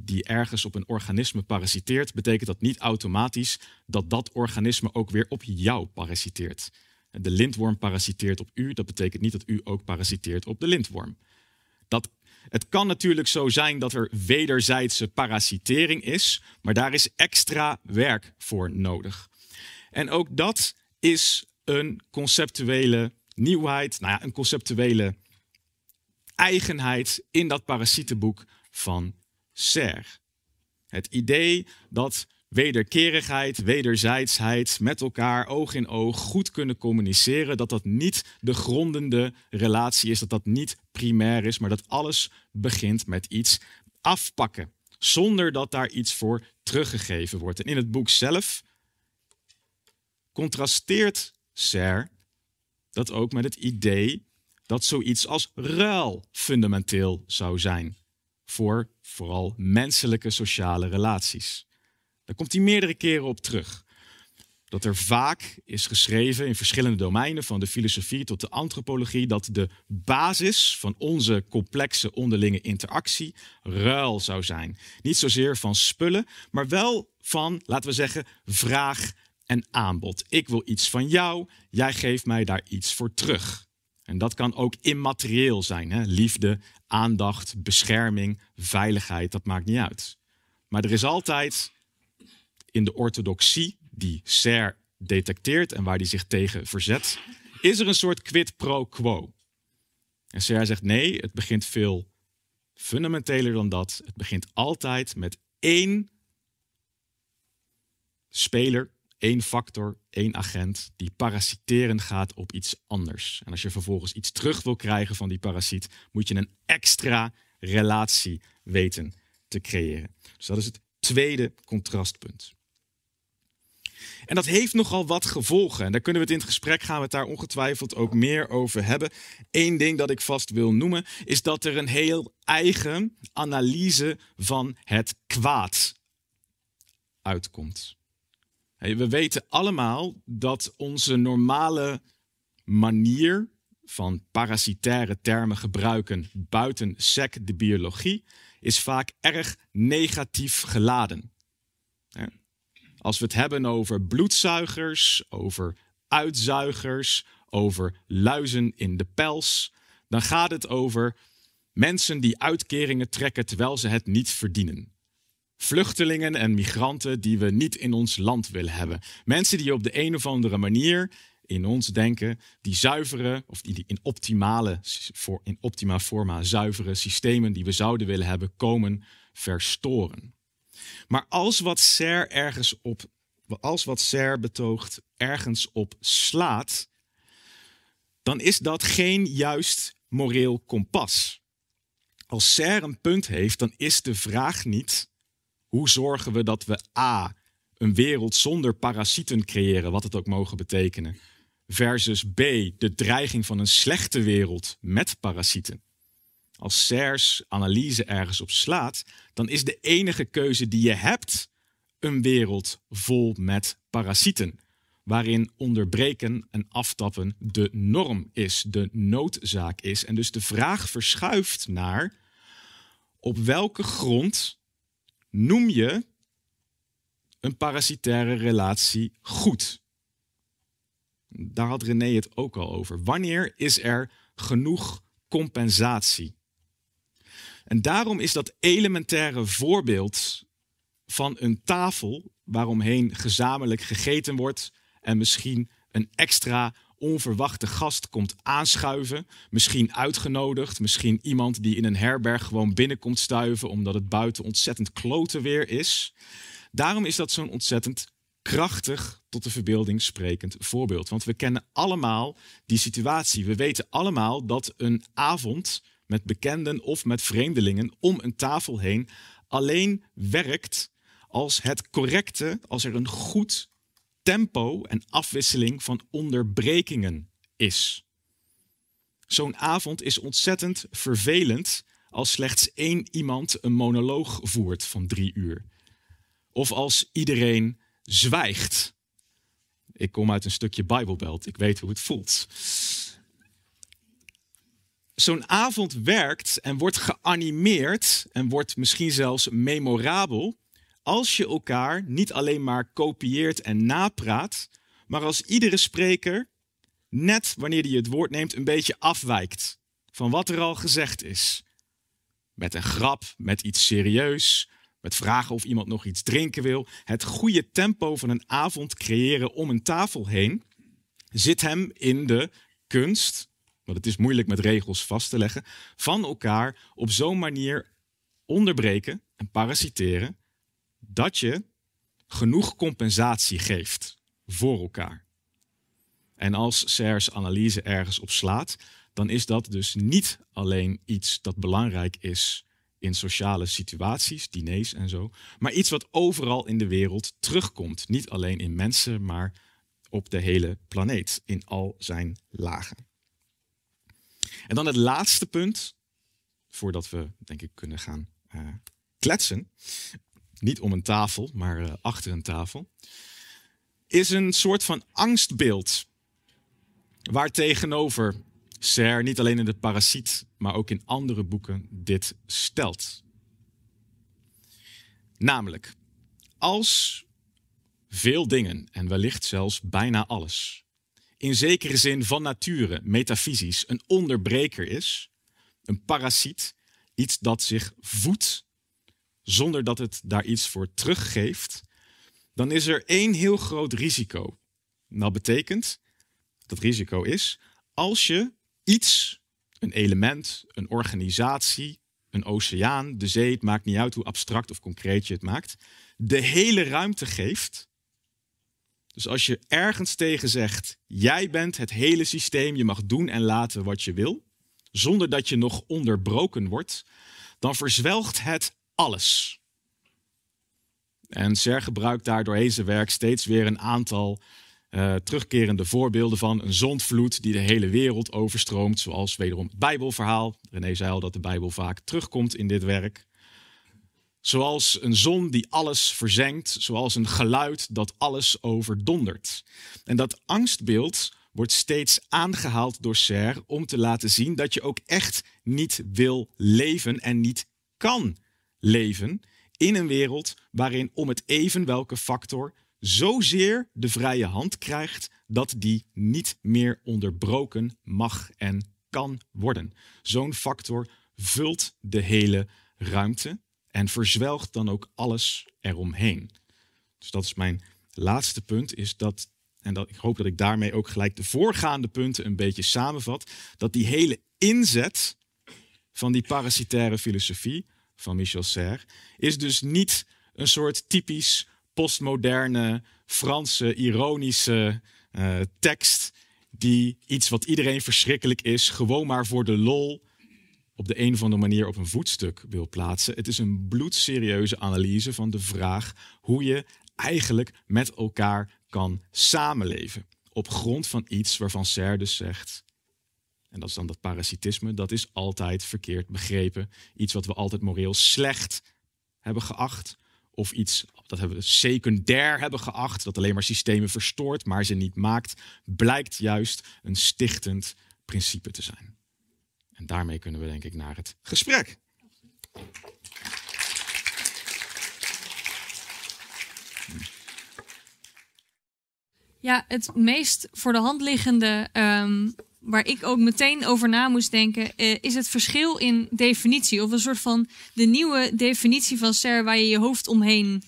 die ergens op een organisme parasiteert, betekent dat niet automatisch dat dat organisme ook weer op jou parasiteert. De lintworm parasiteert op u, dat betekent niet dat u ook parasiteert op de lintworm. Dat, het kan natuurlijk zo zijn dat er wederzijdse parasitering is, maar daar is extra werk voor nodig. En ook dat is een conceptuele nieuwheid, nou ja, een conceptuele eigenheid in dat parasietenboek van ser. Het idee dat wederkerigheid, wederzijdsheid, met elkaar oog in oog goed kunnen communiceren, dat dat niet de grondende relatie is, dat dat niet primair is, maar dat alles begint met iets afpakken, zonder dat daar iets voor teruggegeven wordt. En in het boek zelf contrasteert Ser dat ook met het idee dat zoiets als ruil fundamenteel zou zijn voor vooral menselijke sociale relaties. Daar komt hij meerdere keren op terug. Dat er vaak is geschreven in verschillende domeinen, van de filosofie tot de antropologie, dat de basis van onze complexe onderlinge interactie ruil zou zijn. Niet zozeer van spullen, maar wel van, laten we zeggen, vraag en aanbod. Ik wil iets van jou, jij geeft mij daar iets voor terug. En dat kan ook immaterieel zijn. Hè? Liefde, aandacht, bescherming, veiligheid, dat maakt niet uit. Maar er is altijd in de orthodoxie, die Ser detecteert en waar die zich tegen verzet, is er een soort quid pro quo. En Ser zegt nee, het begint veel fundamenteler dan dat. Het begint altijd met één speler één factor, één agent die parasiteren gaat op iets anders. En als je vervolgens iets terug wil krijgen van die parasiet, moet je een extra relatie weten te creëren. Dus dat is het tweede contrastpunt. En dat heeft nogal wat gevolgen. En daar kunnen we het in het gesprek gaan we daar ongetwijfeld ook meer over hebben. Eén ding dat ik vast wil noemen is dat er een heel eigen analyse van het kwaad uitkomt we weten allemaal dat onze normale manier van parasitaire termen gebruiken buiten sec de biologie is vaak erg negatief geladen. Als we het hebben over bloedzuigers, over uitzuigers, over luizen in de pels, dan gaat het over mensen die uitkeringen trekken terwijl ze het niet verdienen vluchtelingen en migranten die we niet in ons land willen hebben. Mensen die op de een of andere manier in ons denken, die zuivere of die in, optimale, in optima forma zuivere systemen die we zouden willen hebben, komen verstoren. Maar als wat Ser ergens op, als wat Ser betoogt ergens op slaat, dan is dat geen juist moreel kompas. Als Ser een punt heeft, dan is de vraag niet hoe zorgen we dat we A, een wereld zonder parasieten creëren, wat het ook mogen betekenen, versus B, de dreiging van een slechte wereld met parasieten. Als SERS analyse ergens op slaat, dan is de enige keuze die je hebt een wereld vol met parasieten, waarin onderbreken en aftappen de norm is, de noodzaak is. En dus de vraag verschuift naar op welke grond noem je een parasitaire relatie goed? Daar had René het ook al over. Wanneer is er genoeg compensatie? En daarom is dat elementaire voorbeeld van een tafel waaromheen gezamenlijk gegeten wordt en misschien een extra onverwachte gast komt aanschuiven. Misschien uitgenodigd, misschien iemand die in een herberg gewoon binnenkomt stuiven omdat het buiten ontzettend klote weer is. Daarom is dat zo'n ontzettend krachtig tot de verbeelding sprekend voorbeeld. Want we kennen allemaal die situatie. We weten allemaal dat een avond met bekenden of met vreemdelingen om een tafel heen alleen werkt als het correcte, als er een goed tempo en afwisseling van onderbrekingen is. Zo'n avond is ontzettend vervelend als slechts één iemand een monoloog voert van drie uur. Of als iedereen zwijgt. Ik kom uit een stukje Bijbelbelt, ik weet hoe het voelt. Zo'n avond werkt en wordt geanimeerd en wordt misschien zelfs memorabel als je elkaar niet alleen maar kopieert en napraat, maar als iedere spreker, net wanneer hij het woord neemt, een beetje afwijkt van wat er al gezegd is. Met een grap, met iets serieus, met vragen of iemand nog iets drinken wil. Het goede tempo van een avond creëren om een tafel heen zit hem in de kunst, want het is moeilijk met regels vast te leggen, van elkaar op zo'n manier onderbreken en parasiteren dat je genoeg compensatie geeft voor elkaar. En als SERS analyse ergens op slaat, dan is dat dus niet alleen iets dat belangrijk is in sociale situaties, diners en zo, maar iets wat overal in de wereld terugkomt. Niet alleen in mensen, maar op de hele planeet, in al zijn lagen. En dan het laatste punt, voordat we denk ik kunnen gaan eh, kletsen, niet om een tafel, maar eh, achter een tafel, is een soort van angstbeeld. Waartegenover Ser niet alleen in de parasiet, maar ook in andere boeken dit stelt. Namelijk, als veel dingen en wellicht zelfs bijna alles, in zekere zin van nature, metafysisch, een onderbreker is, een parasiet, iets dat zich voedt zonder dat het daar iets voor teruggeeft, dan is er één heel groot risico. En dat betekent, dat risico is, als je iets, een element, een organisatie, een oceaan, de zee, het maakt niet uit hoe abstract of concreet je het maakt, de hele ruimte geeft. Dus als je ergens tegen zegt, jij bent het hele systeem, je mag doen en laten wat je wil, zonder dat je nog onderbroken wordt, dan verzwelgt het alles. En Ser gebruikt daar doorheen zijn werk steeds weer een aantal eh, terugkerende voorbeelden van een zondvloed die de hele wereld overstroomt, zoals wederom het Bijbelverhaal. René zei al dat de Bijbel vaak terugkomt in dit werk. Zoals een zon die alles verzengt, zoals een geluid dat alles overdondert. En dat angstbeeld wordt steeds aangehaald door Ser om te laten zien dat je ook echt niet wil leven en niet kan leven in een wereld waarin om het even welke factor zozeer de vrije hand krijgt dat die niet meer onderbroken mag en kan worden. Zo'n factor vult de hele ruimte en verzwelgt dan ook alles eromheen. Dus dat is mijn laatste punt, is dat, en dat, ik hoop dat ik daarmee ook gelijk de voorgaande punten een beetje samenvat, dat die hele inzet van die parasitaire filosofie van Michel Serre, is dus niet een soort typisch postmoderne, Franse, ironische eh, tekst die iets wat iedereen verschrikkelijk is, gewoon maar voor de lol op de een of andere manier op een voetstuk wil plaatsen. Het is een bloedserieuze analyse van de vraag hoe je eigenlijk met elkaar kan samenleven. Op grond van iets waarvan Serre dus zegt, en dat is dan dat parasitisme, dat is altijd verkeerd begrepen. Iets wat we altijd moreel slecht hebben geacht, of iets dat hebben we secundair hebben geacht, dat alleen maar systemen verstoort, maar ze niet maakt, blijkt juist een stichtend principe te zijn. En daarmee kunnen we denk ik naar het gesprek. Ja, het meest voor de hand liggende ehm, waar ik ook meteen over na moest denken, eh, is het verschil in definitie. Of een soort van de nieuwe definitie van SER waar je je hoofd omheen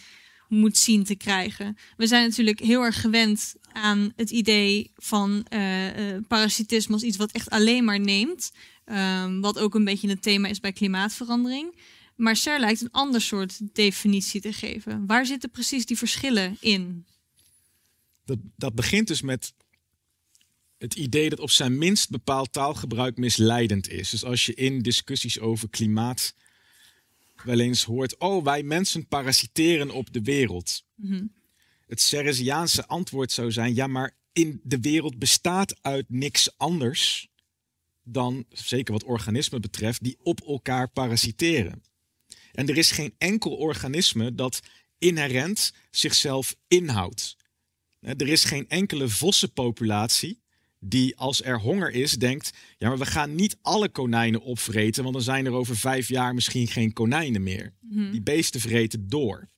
moet zien te krijgen. We zijn natuurlijk heel erg gewend aan het idee van uh, parasitisme als iets wat echt alleen maar neemt. Ehm, wat ook een beetje het thema is bij klimaatverandering. Maar SER lijkt een ander soort definitie te geven. Waar zitten precies die verschillen in? Dat, dat begint dus met het idee dat op zijn minst bepaald taalgebruik misleidend is. Dus als je in discussies over klimaat wel eens hoort: oh, wij mensen parasiteren op de wereld. Mhm. Het Ceresiaanse antwoord zou zijn: ja, maar in de wereld bestaat uit niks anders dan, zeker wat organismen betreft, die op elkaar parasiteren. En er is geen enkel organisme dat inherent zichzelf inhoudt. Er is geen enkele vossenpopulatie die als er honger is denkt, ja maar we gaan niet alle konijnen opvreten, want dan zijn er over vijf jaar misschien geen konijnen meer. Mhm. Die beesten vreten door.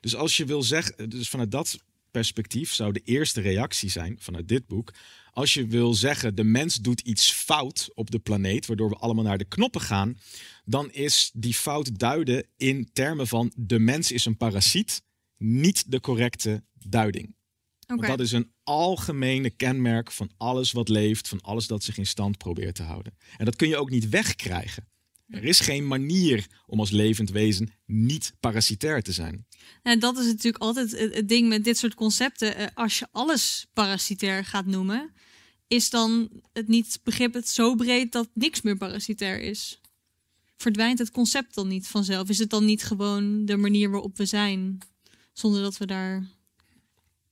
Dus als je wil zeggen, dus vanuit dat perspectief zou de eerste reactie zijn vanuit dit boek, als je wil zeggen de mens doet iets fout op de planeet, waardoor we allemaal naar de knoppen gaan, dan is die fout duiden in termen van de mens is een parasiet niet de correcte duiding dat is een algemene kenmerk van alles wat leeft, van alles dat zich in stand probeert te houden. En dat kun je ook niet wegkrijgen. Er is geen manier om als levend wezen niet parasitair te zijn. En dat is natuurlijk altijd het ding met dit soort concepten. Eh, als je alles parasitair gaat noemen, is dan het niet begrip het zo breed dat niks meer parasitair is? Verdwijnt het concept dan niet vanzelf? Is het dan niet gewoon de manier waarop we zijn, zonder dat we daar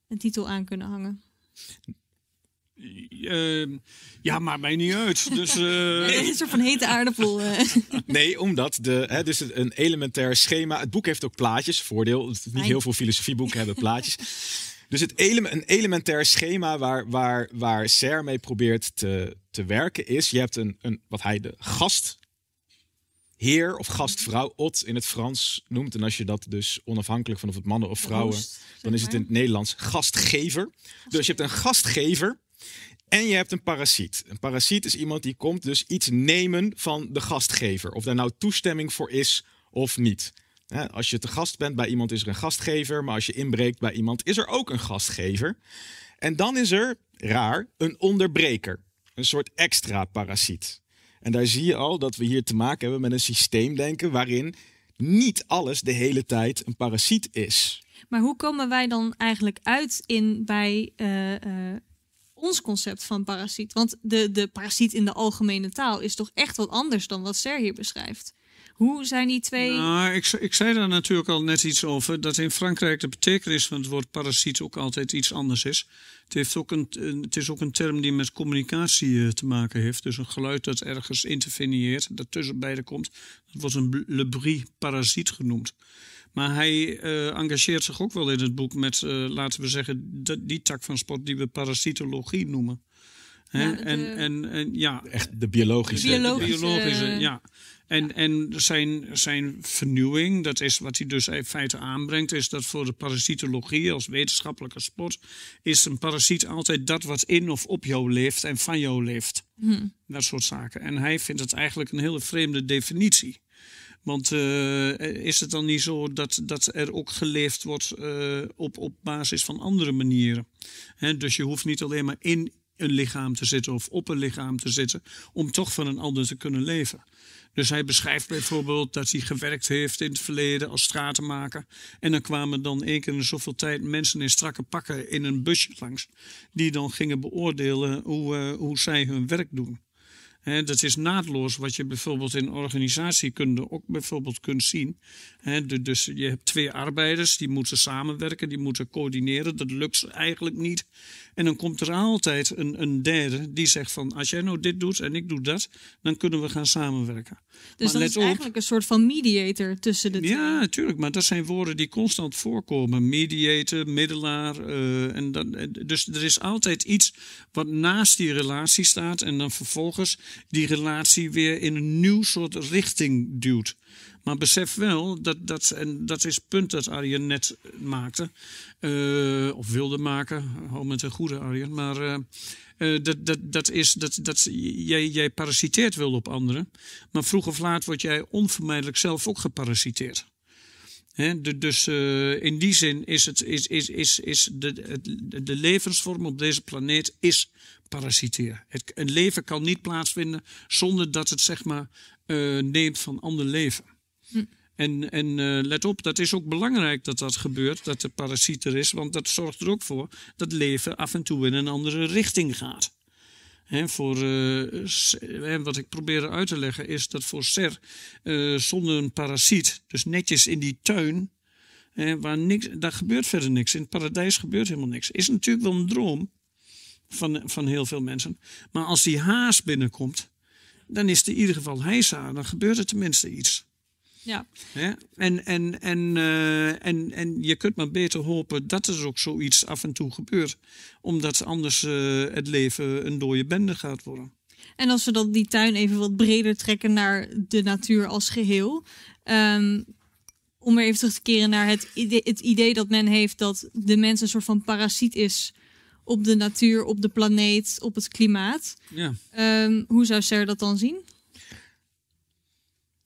een titel aan kunnen hangen. Eh, ja, maar mij niet uit. Dus, (laughs) eh, Een soort van hete aardappel. Eh. (laughs) nee, omdat de, hè, dus een elementair schema. Het boek heeft ook plaatjes. Voordeel, niet heel veel filosofieboeken hebben plaatjes. Dus het ele een elementair schema waar, waar, waar Ser mee probeert te, te werken is... je hebt een, een, wat hij de gast heer of gastvrouw, ot in het Frans noemt. En als je dat dus onafhankelijk van of het mannen of vrouwen, dan is het in het Nederlands gastgever. Dus je hebt een gastgever en je hebt een parasiet. Een parasiet is iemand die komt dus iets nemen van de gastgever. Of daar nou toestemming voor is of niet. Als je te gast bent bij iemand is er een gastgever, maar als je inbreekt bij iemand is er ook een gastgever. En dan is er, raar, een onderbreker. Een soort extra parasiet. En daar zie je al dat we hier te maken hebben met een systeemdenken waarin niet alles de hele tijd een parasiet is. Maar hoe komen wij dan eigenlijk uit in bij eh, eh, ons concept van parasiet? Want de, de parasiet in de algemene taal is toch echt wat anders dan wat Ser hier beschrijft. Hoe zijn die twee... Nou, ik, ik zei daar natuurlijk al net iets over. Dat in Frankrijk de betekenis van het woord parasiet ook altijd iets anders is. Het, heeft ook een, het is ook een term die met communicatie eh, te maken heeft. Dus een geluid dat ergens interveneert, dat tussen beide komt. Dat wordt een le brie parasiet genoemd. Maar hij eh, engageert zich ook wel in het boek met, eh, laten we zeggen, die tak van sport die we parasitologie noemen. en, en, en, ja. Echt de biologische. De biologische, de biologische ja. En, zijn, zijn vernieuwing, dat is wat hij dus in feite aanbrengt, is dat voor de parasitologie als wetenschappelijke sport, is een parasiet altijd dat wat in of op jou leeft en van jou leeft. Mhm. Dat soort zaken. En hij vindt het eigenlijk een hele vreemde definitie. Want eh, is het dan niet zo dat, dat er ook geleefd wordt eh, op, op basis van andere manieren? dus je hoeft niet alleen maar in een lichaam te zitten of op een lichaam te zitten om toch van een ander te kunnen leven. Dus hij beschrijft bijvoorbeeld dat hij gewerkt heeft in het verleden als stratenmaker. En dan kwamen dan één keer in zoveel tijd mensen in strakke pakken in een busje langs. Die dan gingen beoordelen hoe, eh, hoe zij hun werk doen dat is naadloos wat je bijvoorbeeld in organisatiekunde ook bijvoorbeeld kunt zien. dus je hebt twee arbeiders, die moeten samenwerken, die moeten coördineren. Dat lukt eigenlijk niet. En dan komt er altijd een, een derde die zegt van als jij nou dit doet en ik doe dat, dan kunnen we gaan samenwerken. Dus dat is eigenlijk een soort van mediator tussen de twee. Ja, natuurlijk. Maar dat zijn woorden die constant voorkomen. Mediator, middelaar. Eh, en dan, eh, dus er is altijd iets wat naast die relatie staat en dan vervolgens die relatie weer in een nieuw soort richting duwt. Maar besef wel dat dat, en dat is het punt dat Arjen net maakte, eh, of wilde maken, hou met een goede Arjen, maar eh, eh, dat, dat, dat is dat, dat jij, jij parasiteert wel op anderen, maar vroeg of laat word jij onvermijdelijk zelf ook geparasiteerd. dus in die zin is, het, is, is, is, is de, de, de levensvorm op deze planeet is parasiteer. Het, een leven kan niet plaatsvinden zonder dat het zeg maar eh, neemt van ander leven. Hm. En, en eh, let op, dat is ook belangrijk dat dat gebeurt, dat de parasiet er is, want dat zorgt er ook voor dat leven af en toe in een andere richting gaat. He, voor, eh, wat ik probeer uit te leggen is dat voor Ser zonder een parasiet, dus netjes in die tuin, uh, waar niks, daar gebeurt verder niks. In het paradijs gebeurt helemaal niks. Is natuurlijk wel een droom, van, van heel veel mensen. Maar als die haas binnenkomt, dan is er in ieder geval heisa. Dan gebeurt er tenminste iets. Ja. En, en, en, eh, en, en je kunt maar beter hopen dat er ook zoiets af en toe gebeurt. Omdat anders eh, het leven een dode bende gaat worden. En als we dan die tuin even wat breder trekken naar de natuur als geheel. Ehm, om weer even terug te keren naar het idee, het idee dat men heeft dat de mens een soort van parasiet is op de natuur, op de planeet, op het klimaat. Ja. Ehm, hoe zou Ser dat dan zien?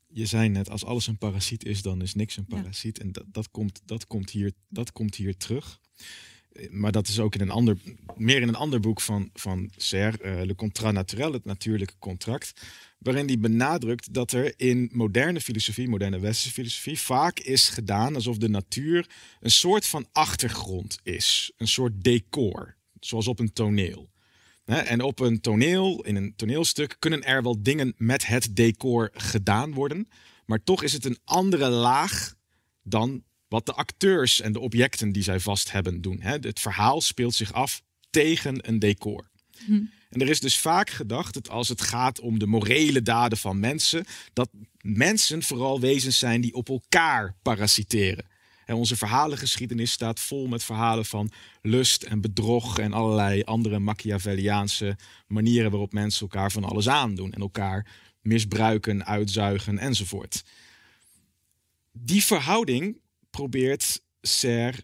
Je zei net, als alles een parasiet is, dan is niks een parasiet. En dat, dat, komt, dat, komt hier, dat komt hier terug. Eh, maar dat is ook in een ander, meer in een ander boek van, van Ser, eh, Le Contrat Naturel, het natuurlijke contract. Waarin hij benadrukt dat er in moderne filosofie, moderne westerse filosofie, vaak is gedaan alsof de natuur een soort van achtergrond is, een soort decor zoals op een toneel. En op een toneel, in een toneelstuk, kunnen er wel dingen met het decor gedaan worden. Maar toch is het een andere laag dan wat de acteurs en de objecten die zij vast hebben doen. Het verhaal speelt zich af tegen een decor. Mhm. En er is dus vaak gedacht dat als het gaat om de morele daden van mensen, dat mensen vooral wezens zijn die op elkaar parasiteren. En onze verhalengeschiedenis staat vol met verhalen van lust en bedrog en allerlei andere Machiavelliaanse manieren waarop mensen elkaar van alles aandoen en elkaar misbruiken, uitzuigen enzovoort. Die verhouding probeert Ser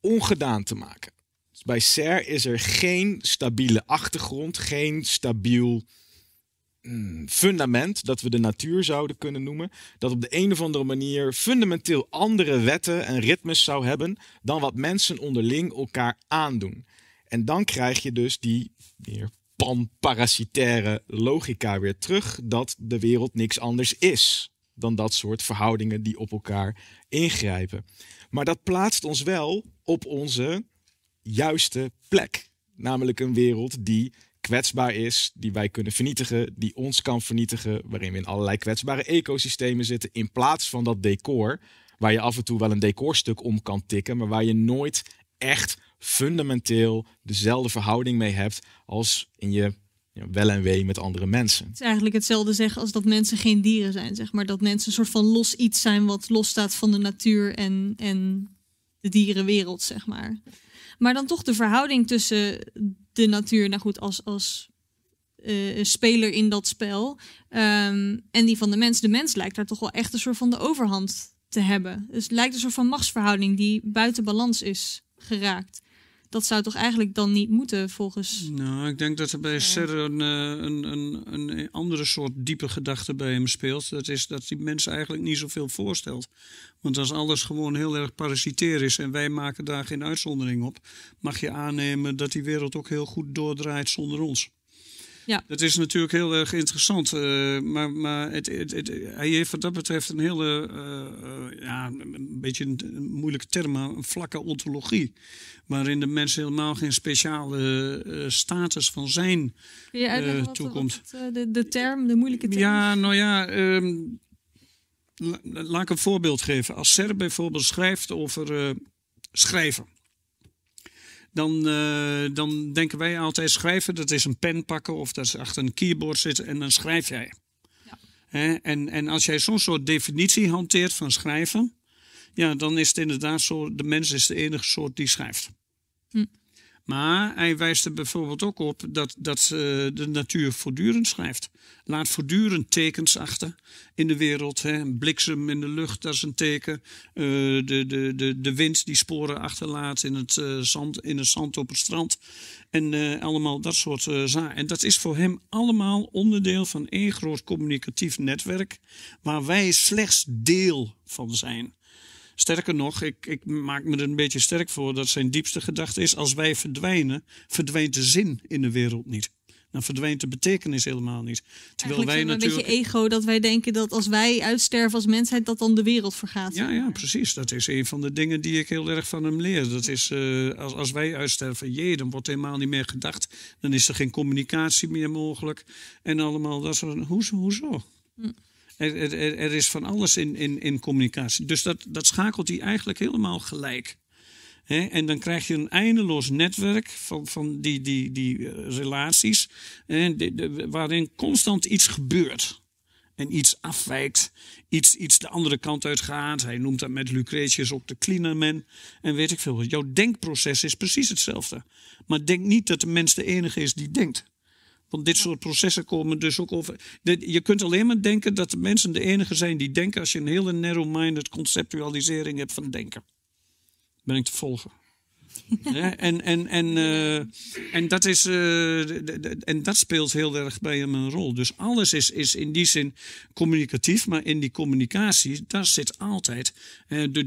ongedaan te maken. Dus bij Ser is er geen stabiele achtergrond, geen stabiel fundament, dat we de natuur zouden kunnen noemen, dat op de een of andere manier fundamenteel andere wetten en ritmes zou hebben dan wat mensen onderling elkaar aandoen. En dan krijg je dus die meer panparasitaire logica weer terug dat de wereld niks anders is dan dat soort verhoudingen die op elkaar ingrijpen. Maar dat plaatst ons wel op onze juiste plek, namelijk een wereld die kwetsbaar is, die wij kunnen vernietigen, die ons kan vernietigen, waarin we in allerlei kwetsbare ecosystemen zitten, in plaats van dat decor, waar je af en toe wel een decorstuk om kan tikken, maar waar je nooit echt fundamenteel dezelfde verhouding mee hebt als in je ja, wel en wee met andere mensen. Het is eigenlijk hetzelfde zeggen als dat mensen geen dieren zijn, zeg maar. Dat mensen een soort van los iets zijn wat los staat van de natuur en, en de dierenwereld, zeg maar. Maar dan toch de verhouding tussen de natuur, nou goed, als, als eh, speler in dat spel. Ehm, en die van de mens. De mens lijkt daar toch wel echt een soort van de overhand te hebben. Dus het lijkt een soort van machtsverhouding die buiten balans is geraakt dat zou toch eigenlijk dan niet moeten volgens... Nou, ik denk dat er bij Serre een, eh, een, een, een, andere soort diepe gedachte bij hem speelt. Dat is dat die mensen eigenlijk niet zoveel voorstelt. Want als alles gewoon heel erg parasitair is en wij maken daar geen uitzondering op... mag je aannemen dat die wereld ook heel goed doordraait zonder ons. Ja. Dat is natuurlijk heel erg interessant. Eh, maar maar het, het, hij heeft wat dat betreft een hele, eh, eh, ja, een beetje een, moeilijke term, maar een vlakke ontologie. Waarin de mens helemaal geen speciale status van zijn toekomt. de, de term, de moeilijke term? Ja, nou ja. Ehm, laat ik een voorbeeld geven. Als Ser bijvoorbeeld schrijft over schrijven dan, eh, dan denken wij altijd schrijven, dat is een pen pakken of dat is achter een keyboard zitten en dan schrijf jij. Ja. En, en als jij zo'n soort definitie hanteert van schrijven, ja, dan is het inderdaad zo, de mens is de enige soort die schrijft. Hm. Maar hij wijst er bijvoorbeeld ook op dat, dat eh, de natuur voortdurend schrijft. Laat voortdurend tekens achter in de wereld. Hè. Een bliksem in de lucht, dat is een teken. Eh, de, de, de, de wind die sporen achterlaat in het, eh, zand, in het zand op het strand. En allemaal dat soort zaken. En dat is voor hem allemaal onderdeel van één groot communicatief netwerk. Waar wij slechts deel van zijn. Sterker nog, ik, ik maak me er een beetje sterk voor dat zijn diepste gedachte is: als wij verdwijnen, verdwijnt de zin in de wereld niet. Dan verdwijnt de betekenis helemaal niet. Terwijl Eigenlijk wij natuurlijk... een beetje ego dat wij denken dat als wij uitsterven als mensheid, dat dan de wereld vergaat. Ja, ja, precies. Dat is een van de dingen die ik heel erg van hem leer. Dat is eh, als, als wij uitsterven, jee, dan wordt helemaal niet meer gedacht. Dan is er geen communicatie meer mogelijk. En allemaal dat soort. Hoezo? hoezo? Hm. Er, is van alles in, in, in communicatie. Dus dat, dat schakelt hij eigenlijk helemaal gelijk. en dan krijg je een eindeloos netwerk van, van die, die, die eh, relaties, waarin constant iets gebeurt. En iets afwijkt, iets, iets de andere kant uit gaat. Hij noemt dat met Lucretius ook de cleanerman. En weet ik veel. Jouw denkproces is precies hetzelfde. Maar denk niet dat de mens de enige is die denkt. Want dit soort processen komen dus ook over. je kunt alleen maar denken dat de mensen de enige zijn die denken als je een hele narrow-minded conceptualisering hebt van denken. Ben ik te volgen? en, en, en, eh, en, dat is, eh, en dat speelt heel erg bij hem een rol. Dus alles is, is in die zin communicatief, maar in die communicatie, daar zit altijd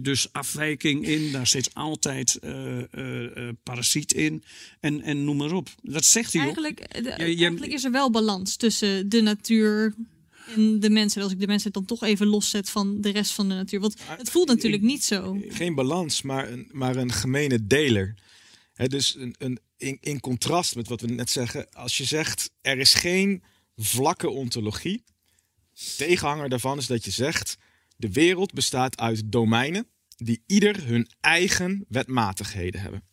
dus afwijking in, daar zit altijd eh, parasiet in en, en noem maar op. Dat zegt hij eigenlijk, ook. eigenlijk is er wel balans tussen de natuur, en de mensen, als ik de mensen dan toch even loszet van de rest van de natuur. Want het voelt natuurlijk niet zo. Geen balans, maar een, maar een gemene deler. dus een, een, in, in contrast met wat we net zeggen, als je zegt er is geen vlakke ontologie. Tegenhanger daarvan is dat je zegt de wereld bestaat uit domeinen die ieder hun eigen wetmatigheden hebben.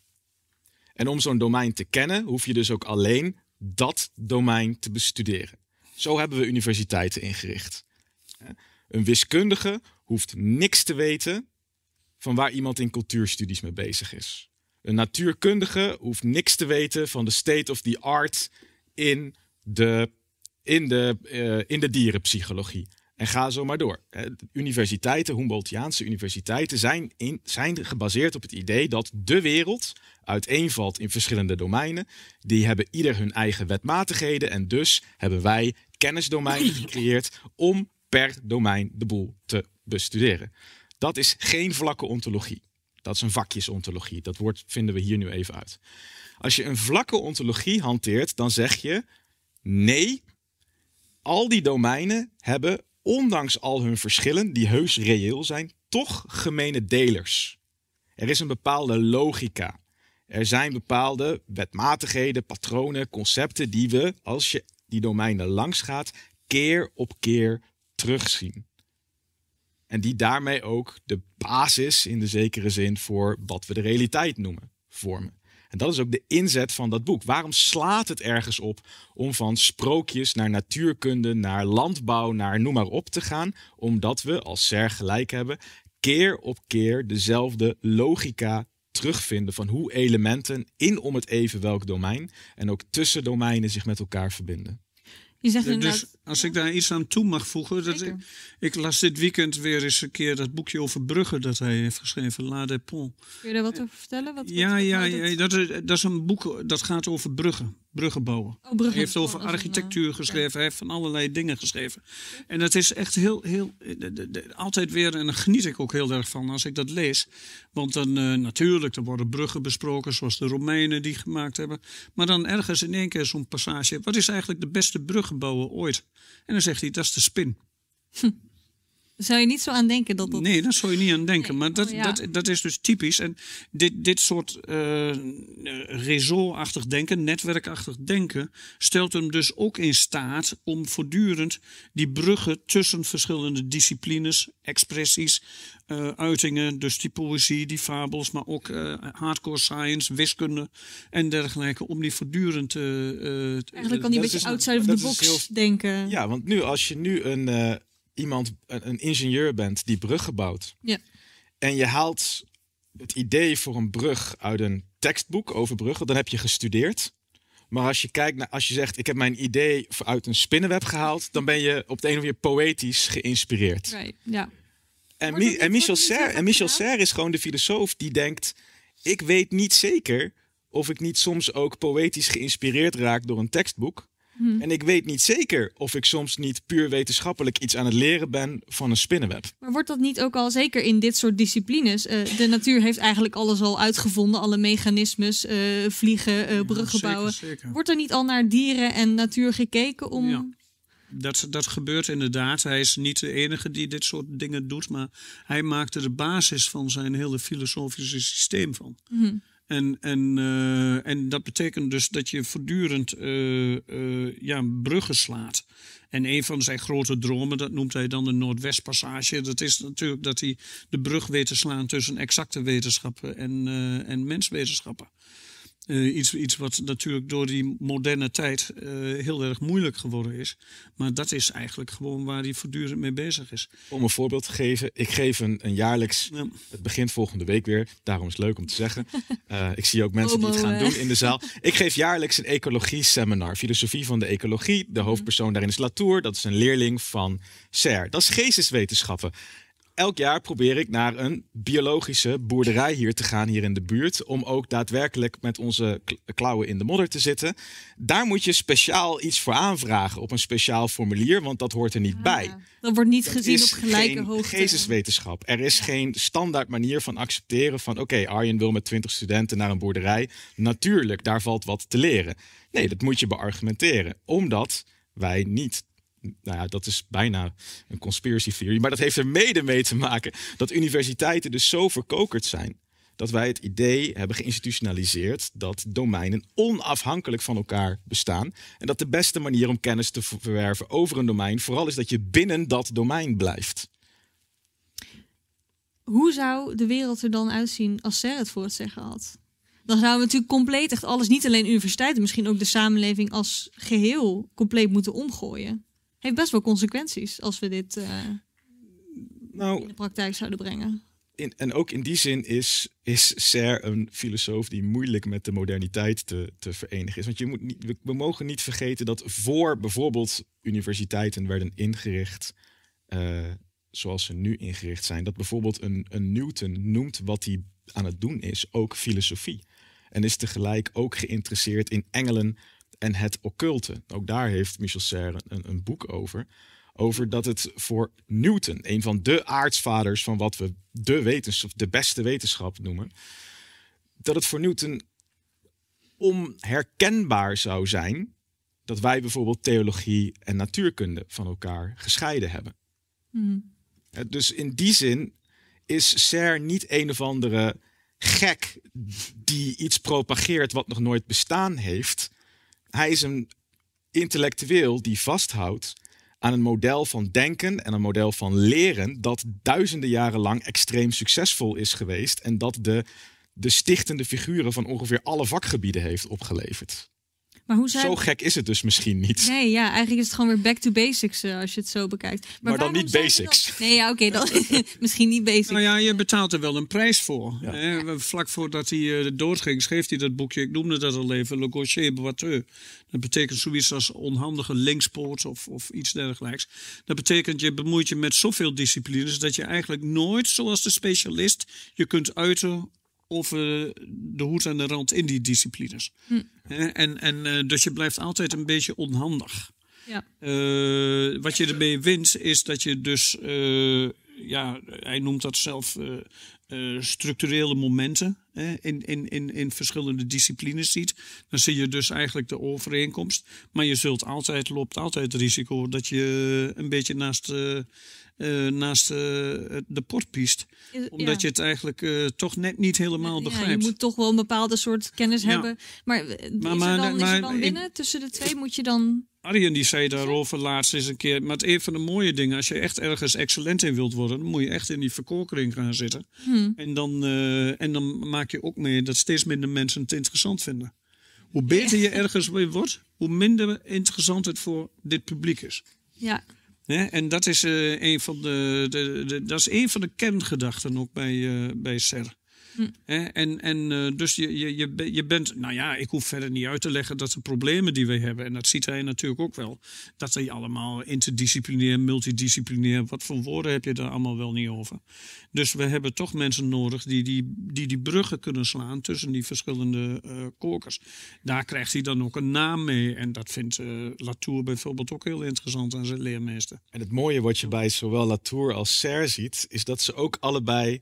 En om zo'n domein te kennen, hoef je dus ook alleen dat domein te bestuderen. Zo hebben we universiteiten ingericht. Een wiskundige hoeft niks te weten van waar iemand in cultuurstudies mee bezig is. Een natuurkundige hoeft niks te weten van de state of the art in de, in de, eh, in de dierenpsychologie. En ga zo maar door. Universiteiten, Humboldtiaanse universiteiten, zijn, in, zijn gebaseerd op het idee dat de wereld uiteenvalt in verschillende domeinen. Die hebben ieder hun eigen wetmatigheden en dus hebben wij kennisdomein gecreëerd om per domein de boel te bestuderen. Dat is geen vlakke ontologie. Dat is een vakjesontologie. Dat woord vinden we hier nu even uit. Als je een vlakke ontologie hanteert, dan zeg je nee, al die domeinen hebben, ondanks al hun verschillen, die heus reëel zijn, toch gemene delers. Er is een bepaalde logica. Er zijn bepaalde wetmatigheden, patronen, concepten die we, als je die domeinen langs gaat, keer op keer terugzien. En die daarmee ook de basis in de zekere zin voor wat we de realiteit noemen, vormen. En dat is ook de inzet van dat boek. Waarom slaat het ergens op om van sprookjes naar natuurkunde, naar landbouw, naar noem maar op te gaan? Omdat we, als Ser gelijk hebben, keer op keer dezelfde logica terugvinden van hoe elementen in om het even welk domein en ook tussen domeinen zich met elkaar verbinden. Je zegt dus als ik daar iets aan toe mag voegen. Dat ik, ik, las dit weekend weer eens een keer dat boekje over Brugge dat hij heeft geschreven, La De pont. Kun je daar wat over vertellen? Wat, ja, ja, ja dat, is, dat is een boek dat gaat over bruggen bruggen bouwen. Oh, hij heeft over architectuur eh, geschreven, hij heeft van allerlei dingen geschreven. En dat is echt heel, heel, eh, de, altijd weer, en daar geniet ik ook heel erg van als ik dat lees. Want dan eh, natuurlijk, er worden bruggen besproken zoals de Romeinen die gemaakt hebben. Maar dan ergens in één keer zo'n passage, wat is eigenlijk de beste bruggenbouwer ooit? En dan zegt hij, dat is de spin. (laughs) zou je niet zo aan denken dat dat... Nee, daar zou je niet aan denken. Maar dat, oh, dat, dat is dus typisch. En dit, dit soort uh, eh, réseau-achtig denken, netwerkachtig denken... stelt hem dus ook in staat om voortdurend die bruggen... tussen verschillende disciplines, expressies, eh, uitingen... dus die poëzie, die fabels, maar ook eh, hardcore science, wiskunde en dergelijke... om die voortdurend... Eigenlijk kan die een beetje outside of the box denken. Ja, want nu als je nu een iemand, een, ingenieur bent die bruggen bouwt. Ja. En je haalt het idee voor een brug uit een tekstboek over bruggen, dan heb je gestudeerd. Maar als je kijkt naar, als je zegt, ik heb mijn idee uit een spinnenweb gehaald, dan ben je op de een of andere manier poëtisch geïnspireerd. ja. En, en Michel, Serre, en Michel Serre is gewoon de filosoof die denkt, ik weet niet zeker of ik niet soms ook poëtisch geïnspireerd raak door een tekstboek. Hmm. En ik weet niet zeker of ik soms niet puur wetenschappelijk iets aan het leren ben van een spinnenweb. Maar wordt dat niet ook al zeker in dit soort disciplines? Eh, de natuur heeft eigenlijk alles al uitgevonden, alle mechanismes, eh, vliegen, uh, bruggen bouwen. Wordt er niet al naar dieren en natuur gekeken om. Ja. Dat, dat gebeurt inderdaad. Hij is niet de enige die dit soort dingen doet, maar hij maakte de basis van zijn hele filosofische systeem van. Hm. En, en, eh, en dat betekent dus dat je voortdurend eh, eh, ja, bruggen slaat. En een van zijn grote dromen, dat noemt hij dan de Noordwestpassage, dat is natuurlijk dat hij de brug weet te slaan tussen exacte wetenschappen en, en menswetenschappen. Eh, iets, wat natuurlijk door die moderne tijd eh, heel erg moeilijk geworden is. Maar dat is eigenlijk gewoon waar hij voortdurend mee bezig is. Om een voorbeeld te geven, ik geef een, een jaarlijks. Het begint volgende week weer, daarom is het leuk om te zeggen. (laughs) Eh, ik zie ook mensen die het gaan doen in de zaal. Ik geef jaarlijks een ecologie-seminar, filosofie van de ecologie. De mhm. hoofdpersoon daarin is Latour, dat is een leerling van Ser. Dat is mhm. geesteswetenschappen elk jaar probeer ik naar een biologische boerderij hier te gaan, hier in de buurt. Om ook daadwerkelijk met onze klauwen in de modder te zitten. Daar moet je speciaal iets voor aanvragen op een speciaal formulier, want dat hoort er niet ah, bij. Dat wordt niet gezien op gelijke geen hoogte. Geesteswetenschap. Er is geen standaard manier van accepteren van: oké, Arjen wil met 20 studenten naar een boerderij. Natuurlijk, daar valt wat te leren. Nee, dat moet je beargumenteren, omdat wij niet nou ja, dat is bijna een conspiracy theory. Maar dat heeft er mede mee te maken dat universiteiten dus zo verkokerd zijn. Dat wij het idee hebben geïnstitutionaliseerd dat domeinen onafhankelijk van elkaar bestaan. En dat de beste manier om kennis te verwerven over een domein vooral is dat je binnen dat domein blijft. Hoe zou de wereld er dan uitzien als Ser het voor het zeggen had? dan zouden we natuurlijk compleet echt alles, niet alleen universiteiten, misschien ook de samenleving als geheel, compleet moeten omgooien heeft best wel consequenties als we dit eh, nou, in de praktijk zouden brengen. In, en ook in die zin is, is Ser een filosoof die moeilijk met de moderniteit te, te verenigen is. Want je moet niet, we, mogen niet vergeten dat voor bijvoorbeeld universiteiten werden ingericht eh, zoals ze nu ingericht zijn, dat bijvoorbeeld een, een Newton noemt wat hij aan het doen is, ook filosofie. En is tegelijk ook geïnteresseerd in engelen en het occulte. Ook daar heeft Michel Serre een, een boek over. Over dat het voor Newton, een van de aartsvaders van wat we de, wetenschap, de beste wetenschap noemen, dat het voor Newton onherkenbaar zou zijn dat wij bijvoorbeeld theologie en natuurkunde van elkaar gescheiden hebben. Hmm. Dus in die zin is Serre niet een of andere gek die iets propageert wat nog nooit bestaan heeft hij is een intellectueel die vasthoudt aan een model van denken en een model van leren dat duizenden jaren lang extreem succesvol is geweest en dat de, de stichtende figuren van ongeveer alle vakgebieden heeft opgeleverd. Maar hoe Zo gek is het dus misschien niet. Nee, ja, eigenlijk is het gewoon weer back to basics eh, als je het zo bekijkt. Maar, dan niet basics. Nee, ja, oké, (laughs) misschien niet basics. Nou ja, je betaalt er wel een prijs voor. Hè? Vlak voordat hij uh, eh, doodging, schreef hij dat boekje. Ik noemde dat al even, Le Gaucher Boiteux. Dat betekent zoiets als onhandige linkspoort of, of iets dergelijks. Dat betekent, je bemoeit je met zoveel disciplines dat je eigenlijk nooit, zoals de specialist, je kunt uiten over de hoed en de rand in die disciplines. Hm. En, en dus je blijft altijd een beetje onhandig. Ja. Eh, wat je ermee wint is dat je dus, eh, ja, hij noemt dat zelf structurele momenten in, in, in, in verschillende disciplines ziet, dan zie je dus eigenlijk de overeenkomst. Maar je zult altijd, loopt altijd het risico dat je een beetje naast, eh, eh, naast eh, de port piest. Omdat je het eigenlijk toch net niet helemaal begrijpt. je moet toch wel een bepaalde soort kennis hebben. Maar, maar, er dan, maar, dan binnen? Tussen de twee moet je dan Arjen die zei daarover laatst eens een keer. Maar het een van de mooie dingen, als je echt ergens excellent in wilt worden, dan moet je echt in die verkokering gaan zitten. Hmm. En, dan, eh, en dan maak je ook mee dat steeds minder mensen het interessant vinden. Hoe beter je ergens weer wordt, hoe minder interessant het voor dit publiek is. Ja. en dat is, eh, een van de, de, de, dat is een van de kerngedachten ook bij, uh, bij CER. En, en eh, dus je, je, je, je bent, nou ja, ik hoef verder niet uit te leggen dat de problemen die we hebben, en dat ziet hij natuurlijk ook wel, dat die allemaal interdisciplinair, multidisciplinair, wat voor woorden heb je daar allemaal wel niet over. Dus we hebben toch mensen nodig die die, die, die bruggen kunnen slaan tussen die verschillende uh, kokers. Daar krijgt hij dan ook een naam mee. En dat vindt eh, Latour bijvoorbeeld ook heel interessant aan zijn leermeester. En het mooie wat je bij zowel Latour als Serre ziet, is dat ze ook allebei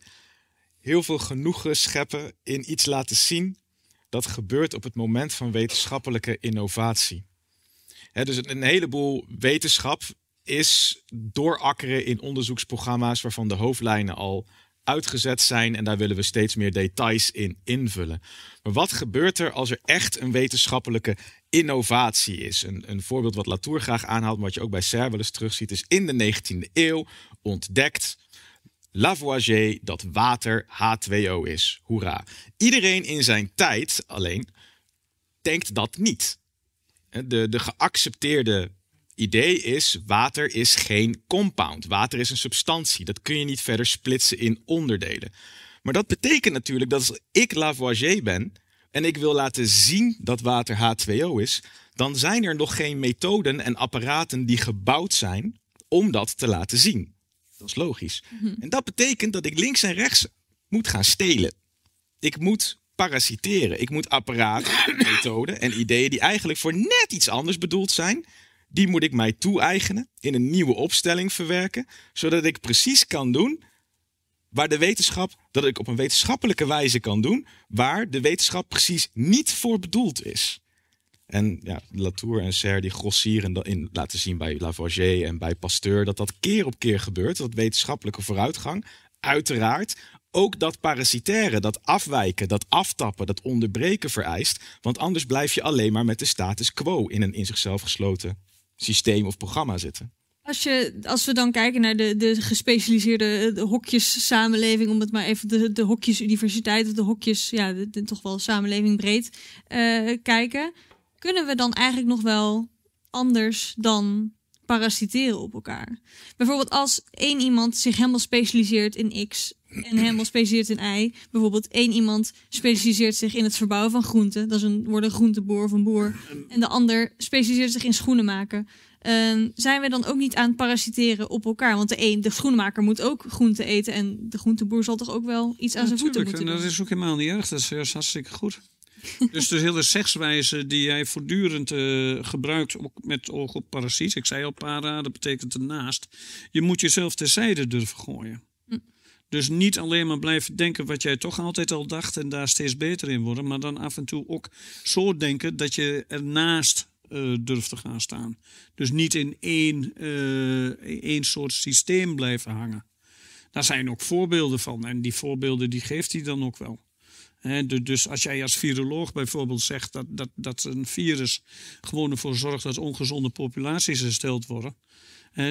heel veel genoegen scheppen in iets laten zien dat gebeurt op het moment van wetenschappelijke innovatie. dus een heleboel wetenschap is doorakkeren in onderzoeksprogramma's waarvan de hoofdlijnen al uitgezet zijn en daar willen we steeds meer details in invullen. Maar wat gebeurt er als er echt een wetenschappelijke innovatie is? Een, een voorbeeld wat Latour graag aanhaalt, maar wat je ook bij Serre terugziet, is in de 19e eeuw ontdekt Lavoisier dat water H2O is. Hoera. Iedereen in zijn tijd alleen denkt dat niet. De, de geaccepteerde idee is: water is geen compound. Water is een substantie. Dat kun je niet verder splitsen in onderdelen. Maar dat betekent natuurlijk dat als ik Lavoisier ben en ik wil laten zien dat water H2O is, dan zijn er nog geen methoden en apparaten die gebouwd zijn om dat te laten zien. Dat is logisch. Mhm. En dat betekent dat ik links en rechts moet gaan stelen. Ik moet parasiteren. Ik moet apparaten, methoden en ideeën die eigenlijk voor net iets anders bedoeld zijn, die moet ik mij toe-eigenen, in een nieuwe opstelling verwerken, zodat ik precies kan doen waar de wetenschap, dat ik op een wetenschappelijke wijze kan doen, waar de wetenschap precies niet voor bedoeld is. En ja, Latour en Serre die grossieren in laten zien bij Lavoisier en bij Pasteur dat dat keer op keer gebeurt. Dat wetenschappelijke vooruitgang, uiteraard. Ook dat parasitaire, dat afwijken, dat aftappen, dat onderbreken vereist. Want anders blijf je alleen maar met de status quo in een in zichzelf gesloten systeem of programma zitten. Als, je, als we dan kijken naar de, de gespecialiseerde hokjes samenleving, om het maar even de, de hokjes universiteit of de hokjes, ja, de, toch wel samenleving breed eh, kijken kunnen we dan eigenlijk nog wel anders dan parasiteren op elkaar? Bijvoorbeeld als één iemand zich helemaal specialiseert in X en helemaal specialiseert in Y. Bijvoorbeeld één iemand specialiseert zich in het verbouwen van groenten. Dat is een, wordt een groenteboer of een boer. En de ander specialiseert zich in schoenen maken. Ehm, zijn we dan ook niet aan het parasiteren op elkaar? Want de, een, de schoenmaker moet ook groenten eten. En de groenteboer zal toch ook wel iets aan zijn voeten moeten en doen? dat is ook helemaal niet erg. Dat is hartstikke goed. (laughs) dus de hele sekswijze die jij voortdurend eh, gebruikt, ook met oog op parasiet. Ik zei al para, dat betekent ernaast. Je moet jezelf terzijde durven gooien. Hm. Dus niet alleen maar blijven denken wat jij toch altijd al dacht en daar steeds beter in worden, maar dan af en toe ook zo denken dat je ernaast eh, durft te gaan staan. Dus niet in één, eh, één soort systeem blijven hangen. Daar zijn ook voorbeelden van en die voorbeelden die geeft hij dan ook wel dus als jij als viroloog bijvoorbeeld zegt dat, dat, dat een virus gewoon ervoor zorgt dat ongezonde populaties hersteld worden.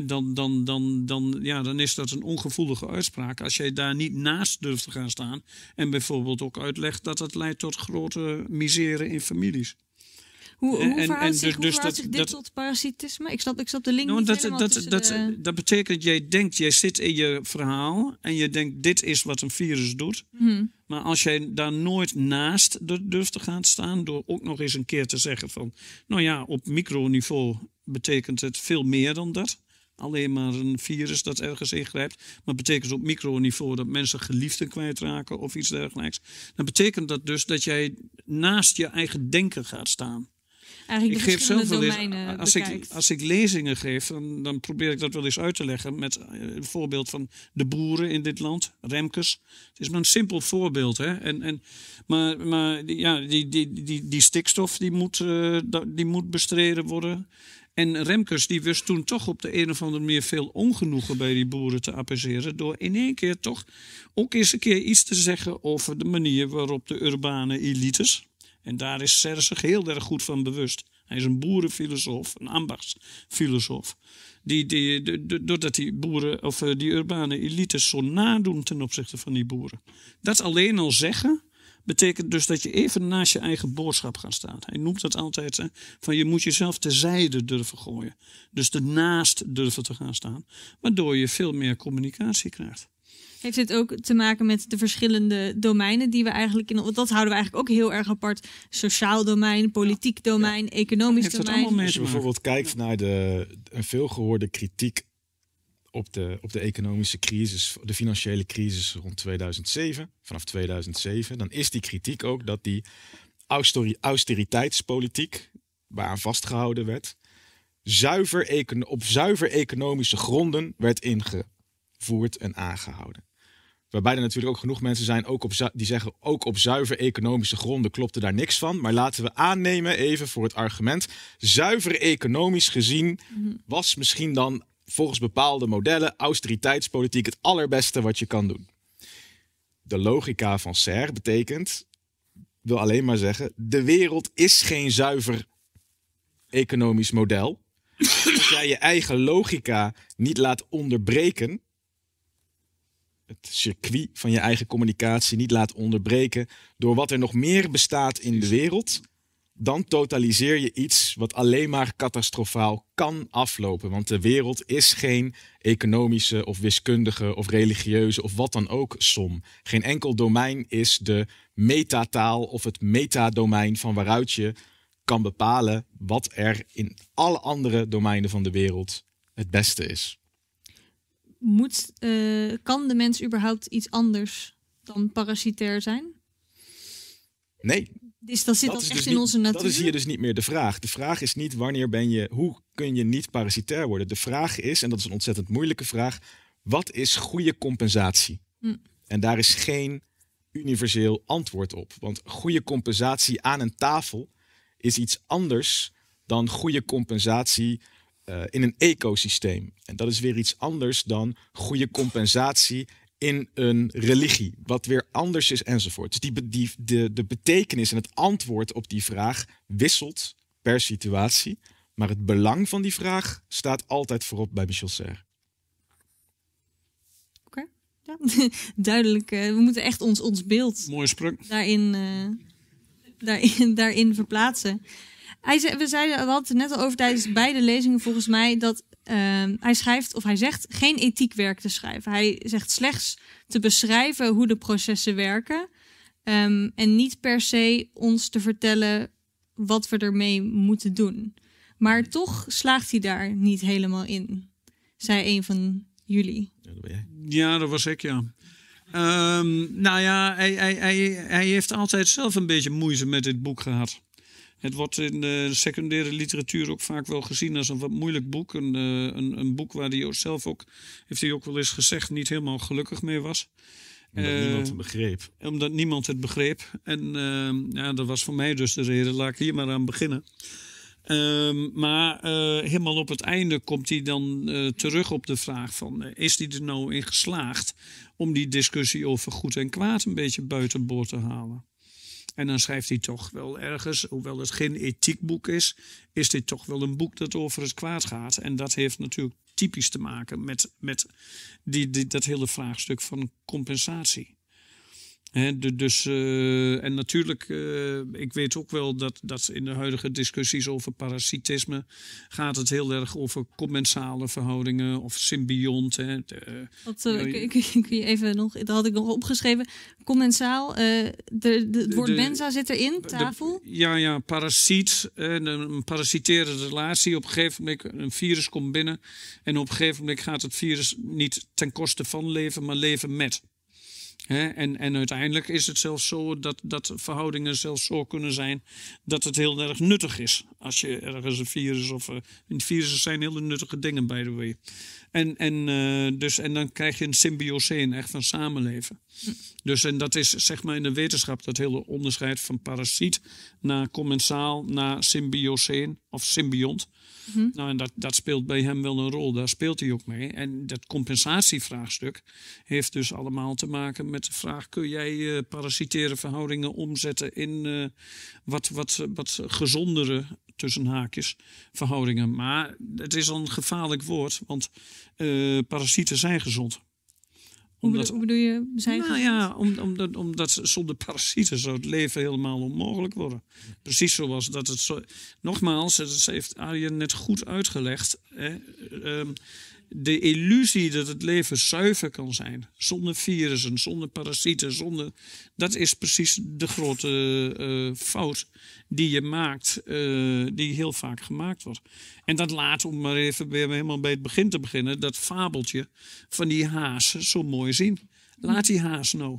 dan, dan, dan, dan, ja, dan is dat een ongevoelige uitspraak. Als jij daar niet naast durft te gaan staan. En bijvoorbeeld ook uitlegt dat dat leidt tot grote miseren in families. Hoe, hoe en, verhoudt, en, zich, dus dat, zich, dit tot parasitisme? Ik snap, ik snap de link nou, dat, dat, dat, de... dat betekent, jij denkt, jij zit in je verhaal en je denkt, dit is wat een virus doet. Mhm. Maar als jij daar nooit naast durft te gaan staan, door ook nog eens een keer te zeggen van, nou ja, op microniveau betekent het veel meer dan dat. Alleen maar een virus dat ergens ingrijpt. Maar betekent op microniveau dat mensen geliefden kwijtraken of iets dergelijks. Dan betekent dat dus dat jij naast je eigen denken gaat staan ik geef als ik, als ik lezingen geef, dan, dan, probeer ik dat wel eens uit te leggen. Met eh, een voorbeeld van de boeren in dit land, Remkes. Het is maar een simpel voorbeeld. Hè? En, en, maar maar ja, die, die, die, die stikstof die moet, eh, die moet bestreden worden. En Remkes die wist toen toch op de een of andere manier veel ongenoegen bij die boeren te apperseren. Door in één keer toch ook eens een keer iets te zeggen over de manier waarop de urbane elites, en daar is Serre zich heel erg goed van bewust. Hij is een boerenfilosoof, een ambachtsfilosoof. Die, die, doordat die boeren of eh, die urbane elite zo nadoen ten opzichte van die boeren. Dat alleen al zeggen betekent dus dat je even naast je eigen boodschap gaat staan. Hij noemt dat altijd van je moet jezelf terzijde durven gooien. Dus ernaast durven te gaan staan. Waardoor je veel meer communicatie krijgt. Heeft dit ook te maken met de verschillende domeinen die we eigenlijk in. Want dat houden we eigenlijk ook heel erg apart. Sociaal domein, politiek domein, economisch domein. Als je bijvoorbeeld kijkt naar de een veelgehoorde kritiek op de, op de economische crisis, de financiële crisis rond 2007, vanaf 2007, dan is die kritiek ook dat die austeriteitspolitiek, waaraan vastgehouden werd, zuiver op zuiver economische gronden werd ingevoerd en aangehouden. Waarbij er natuurlijk ook genoeg mensen zijn ook op, die zeggen, ook op zuiver economische gronden klopte daar niks van. Maar laten we aannemen, even voor het argument, zuiver economisch gezien mhm. was misschien dan volgens bepaalde modellen austeriteitspolitiek het allerbeste wat je kan doen. De logica van Serre betekent, wil alleen maar zeggen, de wereld is geen zuiver economisch model. (coughs) Als jij je eigen logica niet laat onderbreken, het circuit van je eigen communicatie niet laat onderbreken door wat er nog meer bestaat in de wereld, dan totaliseer je iets wat alleen maar catastrofaal kan aflopen. Want de wereld is geen economische of wiskundige of religieuze of wat dan ook som. Geen enkel domein is de metataal of het metadomein van waaruit je kan bepalen wat er in alle andere domeinen van de wereld het beste is moet, eh, kan de mens überhaupt iets anders dan parasitair zijn? Nee. Dus dat zit dat, echt dus in onze natuur? Dat is hier dus niet meer de vraag. De vraag is niet wanneer ben je, hoe kun je niet parasitair worden? De vraag is, en dat is een ontzettend moeilijke vraag, wat is goede compensatie? Hm. En daar is geen universeel antwoord op. Want goede compensatie aan een tafel is iets anders dan goede compensatie eh, in een ecosysteem. En dat is weer iets anders dan goede compensatie in een religie, wat weer anders is enzovoort. Dus die, die, de, de betekenis en het antwoord op die vraag wisselt per situatie. Maar het belang van die vraag staat altijd voorop bij Michel Serre. Oké, ja. (laughs) duidelijk. Eh, we moeten echt ons, ons beeld Mooie Daarin, eh, daarin, daarin verplaatsen. Hij we zeiden we hadden het net al over tijdens beide lezingen volgens mij dat ehm, hij schrijft of hij zegt geen ethiek werk te schrijven. Hij zegt slechts te beschrijven hoe de processen werken ehm, en niet per se ons te vertellen wat we ermee moeten doen. Maar toch slaagt hij daar niet helemaal in, zei een van jullie. Ja, dat, Ja, dat was ik, ja. Ehm, nou ja, hij, hij, hij, hij heeft altijd zelf een beetje moeite met dit boek gehad. Het wordt in de secundaire literatuur ook vaak wel gezien als een wat moeilijk boek. Een, eh, een, een boek waar hij zelf ook, heeft hij ook wel eens gezegd, niet helemaal gelukkig mee was. Omdat niemand het eh, begreep. Omdat niemand het begreep. En eh, ja, dat was voor mij dus de reden. Laat ik hier maar aan beginnen. Ehm, maar helemaal op het einde komt hij dan terug op de vraag van... is hij er nou in geslaagd om die discussie over goed en kwaad een beetje buiten boord te halen? En dan schrijft hij toch wel ergens, hoewel het geen ethiekboek is, is dit toch wel een boek dat over het kwaad gaat. En dat heeft natuurlijk typisch te maken met, met die, die dat hele vraagstuk van compensatie dus, eh, en natuurlijk, eh, ik weet ook wel dat, dat in de huidige discussies over parasitisme gaat het heel erg over commensale verhoudingen of symbiont. Wat, kun eh, je even nog, dat had ik nog opgeschreven. Commensaal, de, het woord de, mensa zit erin, tafel. ja, ja, parasiet, een, een parasitaire relatie. Op een gegeven moment, een virus komt binnen en op een gegeven moment gaat het virus niet ten koste van leven, maar leven met en, en uiteindelijk is het zelfs zo dat, dat verhoudingen zelfs zo kunnen zijn dat het heel erg nuttig is. Als je ergens een virus of uh, eh, virussen zijn hele nuttige dingen, by the way. En, en, eh, dus, en dan krijg je een symbiose in, echt van samenleven. Dus en dat is zeg maar in de wetenschap dat hele onderscheid van parasiet naar commensaal naar symbioseen of symbiont. Mhm. Nou, en dat, dat speelt bij hem wel een rol. Daar speelt hij ook mee. En dat compensatievraagstuk heeft dus allemaal te maken met de vraag: kun jij uh, eh, parasitaire verhoudingen omzetten in eh, wat, wat, wat gezondere tussen haakjes verhoudingen? Maar het is een gevaarlijk woord, want eh, parasieten zijn gezond omdat, hoe, bedoel, je? Zijn nou ja, omdat, omdat zonder parasieten zou het leven helemaal onmogelijk worden. Precies zoals dat het zo. Nogmaals, dat heeft Arjen net goed uitgelegd. Hè, ehm, de illusie dat het leven zuiver kan zijn, zonder virussen, zonder parasieten, zonder. Dat is precies de grote eh, fout die je maakt, eh, die heel vaak gemaakt wordt. En dat laat, om maar even weer helemaal bij het begin te beginnen, dat fabeltje van die haas zo mooi zien. Laat die haas nou.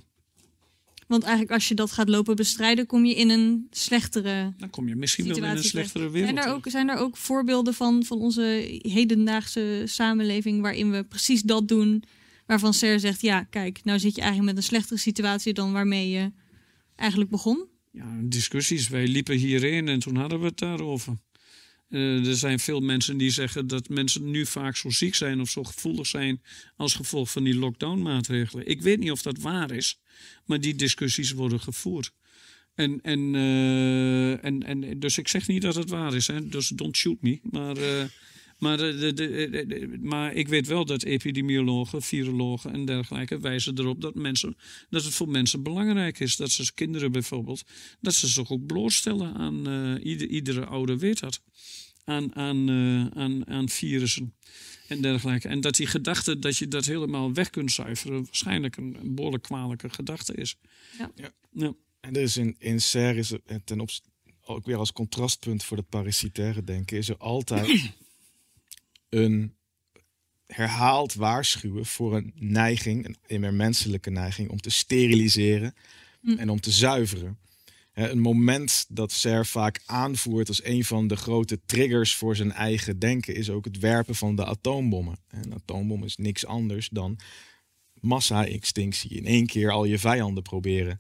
Want eigenlijk als je dat gaat lopen bestrijden, kom je in een slechtere. Dan kom je misschien wel in een slechtere wereld. Zijn er ook, zijn er ook voorbeelden van, van onze hedendaagse samenleving waarin we precies dat doen? Waarvan Ser zegt, ja, kijk, nou zit je eigenlijk met een slechtere situatie dan waarmee je eigenlijk begon? Ja, discussies. Wij liepen hierin en toen hadden we het daarover. Eh, er zijn veel mensen die zeggen dat mensen nu vaak zo ziek zijn of zo gevoelig zijn als gevolg van die lockdown-maatregelen. Ik weet niet of dat waar is. Maar die discussies worden gevoerd. En, en, eh, en, en, dus ik zeg niet dat het waar is, hè? dus don't shoot me. Maar, eh, maar, eh, de, de, de, maar ik weet wel dat epidemiologen, virologen en dergelijke wijzen erop dat, mensen, dat het voor mensen belangrijk is. Dat ze kinderen bijvoorbeeld, dat ze zich ook blootstellen aan, ieder, iedere ouder weet dat, aan, aan, aan, aan virussen en dergelijke. En dat die gedachte dat je dat helemaal weg kunt zuiveren, waarschijnlijk een, behoorlijk kwalijke gedachte is. Ja. ja. En dus in, in Serre is er eh, ten opzichte, ook weer als contrastpunt voor dat parasitaire denken, is er altijd (clears throat) een herhaald waarschuwen voor een neiging, een immer menselijke neiging, om te steriliseren hm. en om te zuiveren een moment dat Ser vaak aanvoert als een van de grote triggers voor zijn eigen denken is ook het werpen van de atoombommen. Een atoombom is niks anders dan massa-extinctie. In één keer al je vijanden proberen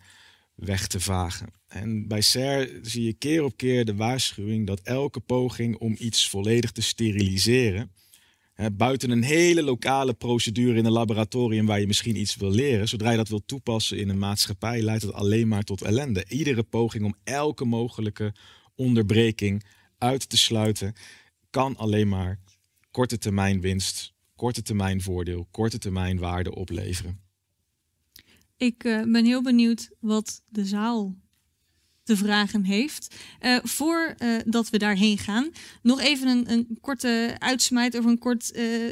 weg te vagen. En bij Ser zie je keer op keer de waarschuwing dat elke poging om iets volledig te steriliseren buiten een hele lokale procedure in een laboratorium waar je misschien iets wil leren. Zodra je dat wil toepassen in een maatschappij, leidt het alleen maar tot ellende. Iedere poging om elke mogelijke onderbreking uit te sluiten, kan alleen maar korte termijn winst, korte termijn voordeel, korte termijn waarde opleveren. Ik eh, ben heel benieuwd wat de zaal te vragen heeft. Uh, eh, voordat eh, we daarheen gaan, nog even een, een korte uitsmijt of een kort eh,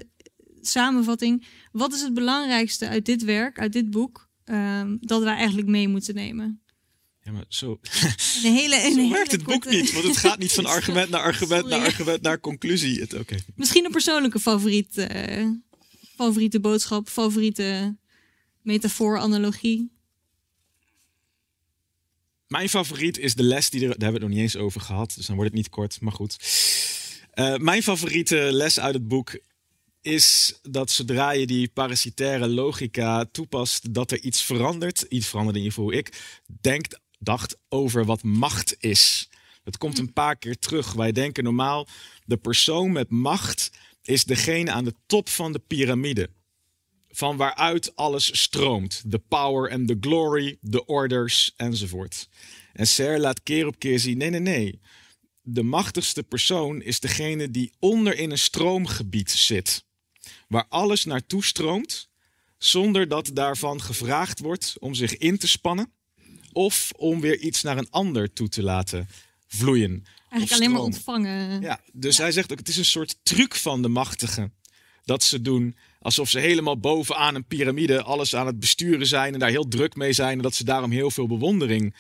samenvatting. Wat is het belangrijkste uit dit werk, uit dit boek, ehm, dat wij eigenlijk mee moeten nemen? Ja, maar zo, een hele, werkt het boek niet. Want het gaat niet van (laughs) argument naar argument naar argument naar conclusie. Het, Misschien een persoonlijke favoriet, favoriete boodschap, favoriete metafoor, analogie. Mijn favoriet is de les, die er, daar hebben we het nog niet eens over gehad. Dus dan wordt het niet kort, maar goed. Eh, mijn favoriete les uit het boek is dat zodra je die parasitaire logica toepast, dat er iets verandert. Iets verandert in ieder geval ik denkt, dacht over wat macht is. Dat komt een paar keer terug. Wij denken normaal, de persoon met macht is degene aan de top van de piramide van waaruit alles stroomt. De power and the glory, de orders enzovoort. En Ser laat keer op keer zien: nee, nee, nee. De machtigste persoon is degene die onder in een stroomgebied zit, waar alles naartoe stroomt, zonder dat daarvan gevraagd wordt om zich in te spannen of om weer iets naar een ander toe te laten vloeien. Eigenlijk alleen maar ontvangen. Ja, dus hij zegt ook: het is een soort truc van de machtigen dat ze doen Alsof ze helemaal bovenaan een piramide alles aan het besturen zijn en daar heel druk mee zijn. En dat ze daarom heel veel bewondering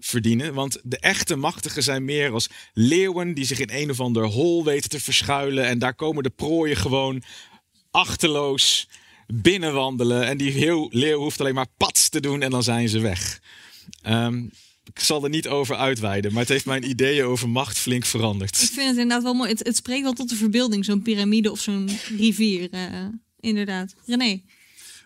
verdienen. Want de echte machtigen zijn meer als leeuwen die zich in een of ander hol weten te verschuilen. En daar komen de prooien gewoon achterloos binnenwandelen. En die heel leeuw hoeft alleen maar pats te doen en dan zijn ze weg. Ehm, ik zal er niet over uitweiden, maar het heeft mijn ideeën over macht flink veranderd. Ik vind het inderdaad wel mooi. Het, spreekt wel tot de verbeelding, zo'n piramide of zo'n rivier. Uh inderdaad. René?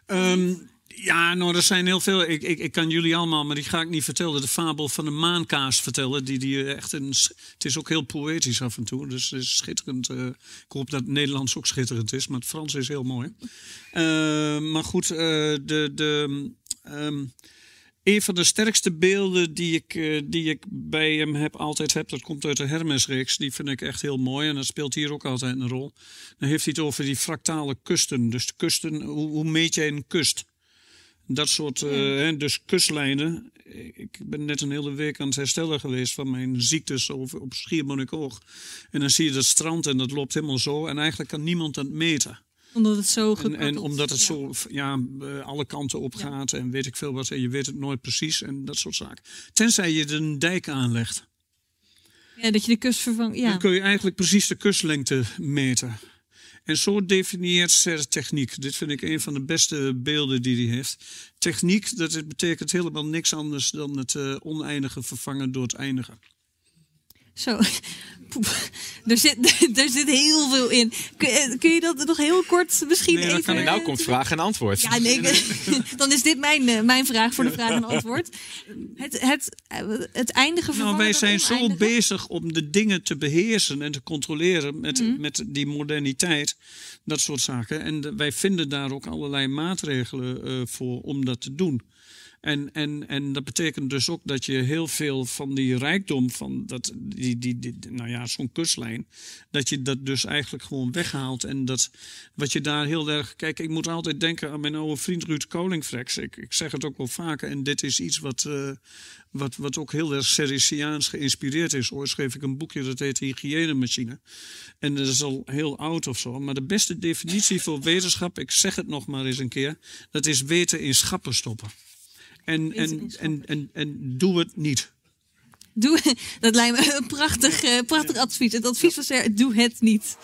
Ehm, ja, nou, er zijn heel veel. Ik, ik, ik kan jullie allemaal, maar die ga ik niet vertellen. De fabel van de maankaas vertellen. Die, die echt een, het is ook heel poëtisch af en toe. Dus het is schitterend. Eh, ik hoop dat het Nederlands ook schitterend is, maar het Frans is heel mooi. Ehm, maar goed, eh, de. de ehm, een van de sterkste beelden die ik, eh, die ik bij hem heb, altijd heb, dat komt uit de Hermesreeks. Die vind ik echt heel mooi en dat speelt hier ook altijd een rol. Dan heeft hij het over die fractale kusten. Dus de kusten, hoe, meet jij een kust? Dat soort, eh, hè, dus kustlijnen. Ik ben net een hele week aan het herstellen geweest van mijn ziektes over, op Schiermonnikoog. En dan zie je dat strand en dat loopt helemaal zo. En eigenlijk kan niemand dat meten omdat het zo is. en omdat het ja. zo ja, eh, alle kanten op gaat en weet ik veel wat. En je weet het nooit precies en dat soort zaken. Tenzij je een dijk aanlegt. Ja, dat je de kust vervangt. Ja. Dan kun je eigenlijk precies de kustlengte meten. En zo definieert ze techniek. Dit vind ik een van de beste beelden die hij heeft. Techniek, dat betekent helemaal niks anders dan het uh, oneindige vervangen door het eindige. Zo. Er zit, (laughs) er heel veel in. Eh, kun, je dat nog heel kort misschien nee, dan even... Kan er nou eh, komt vraag en antwoord. Ja, (laughs) dan is dit mijn, eh, mijn vraag voor de vraag en antwoord. Het, het, het eindigen van... Nou, wij zijn zo bezig om de dingen te beheersen en te controleren met, mhm. met die moderniteit. Dat soort zaken. En wij vinden daar ook allerlei maatregelen voor om dat te doen. En, en, en dat betekent dus ook dat je heel veel van die rijkdom, van dat, die, die, die nou ja, zo'n kustlijn, dat je dat dus eigenlijk gewoon weghaalt. En dat wat je daar heel erg. Kijk, ik moet altijd denken aan mijn oude vriend Ruud Kolingfrex. Ik, ik zeg het ook wel vaker. En dit is iets wat, eh, wat, wat ook heel erg Sericiaans geïnspireerd is. Ooit schreef ik een boekje dat heet Hygiënemachine. En dat is al heel oud of zo. Maar de beste definitie voor wetenschap, ik zeg het nog maar eens een keer, dat is weten in schappen stoppen en, en, en, en, en doe het niet. Doe, (laughs) dat lijkt me een prachtig, eh, prachtig advies. Het advies was er, doe het niet.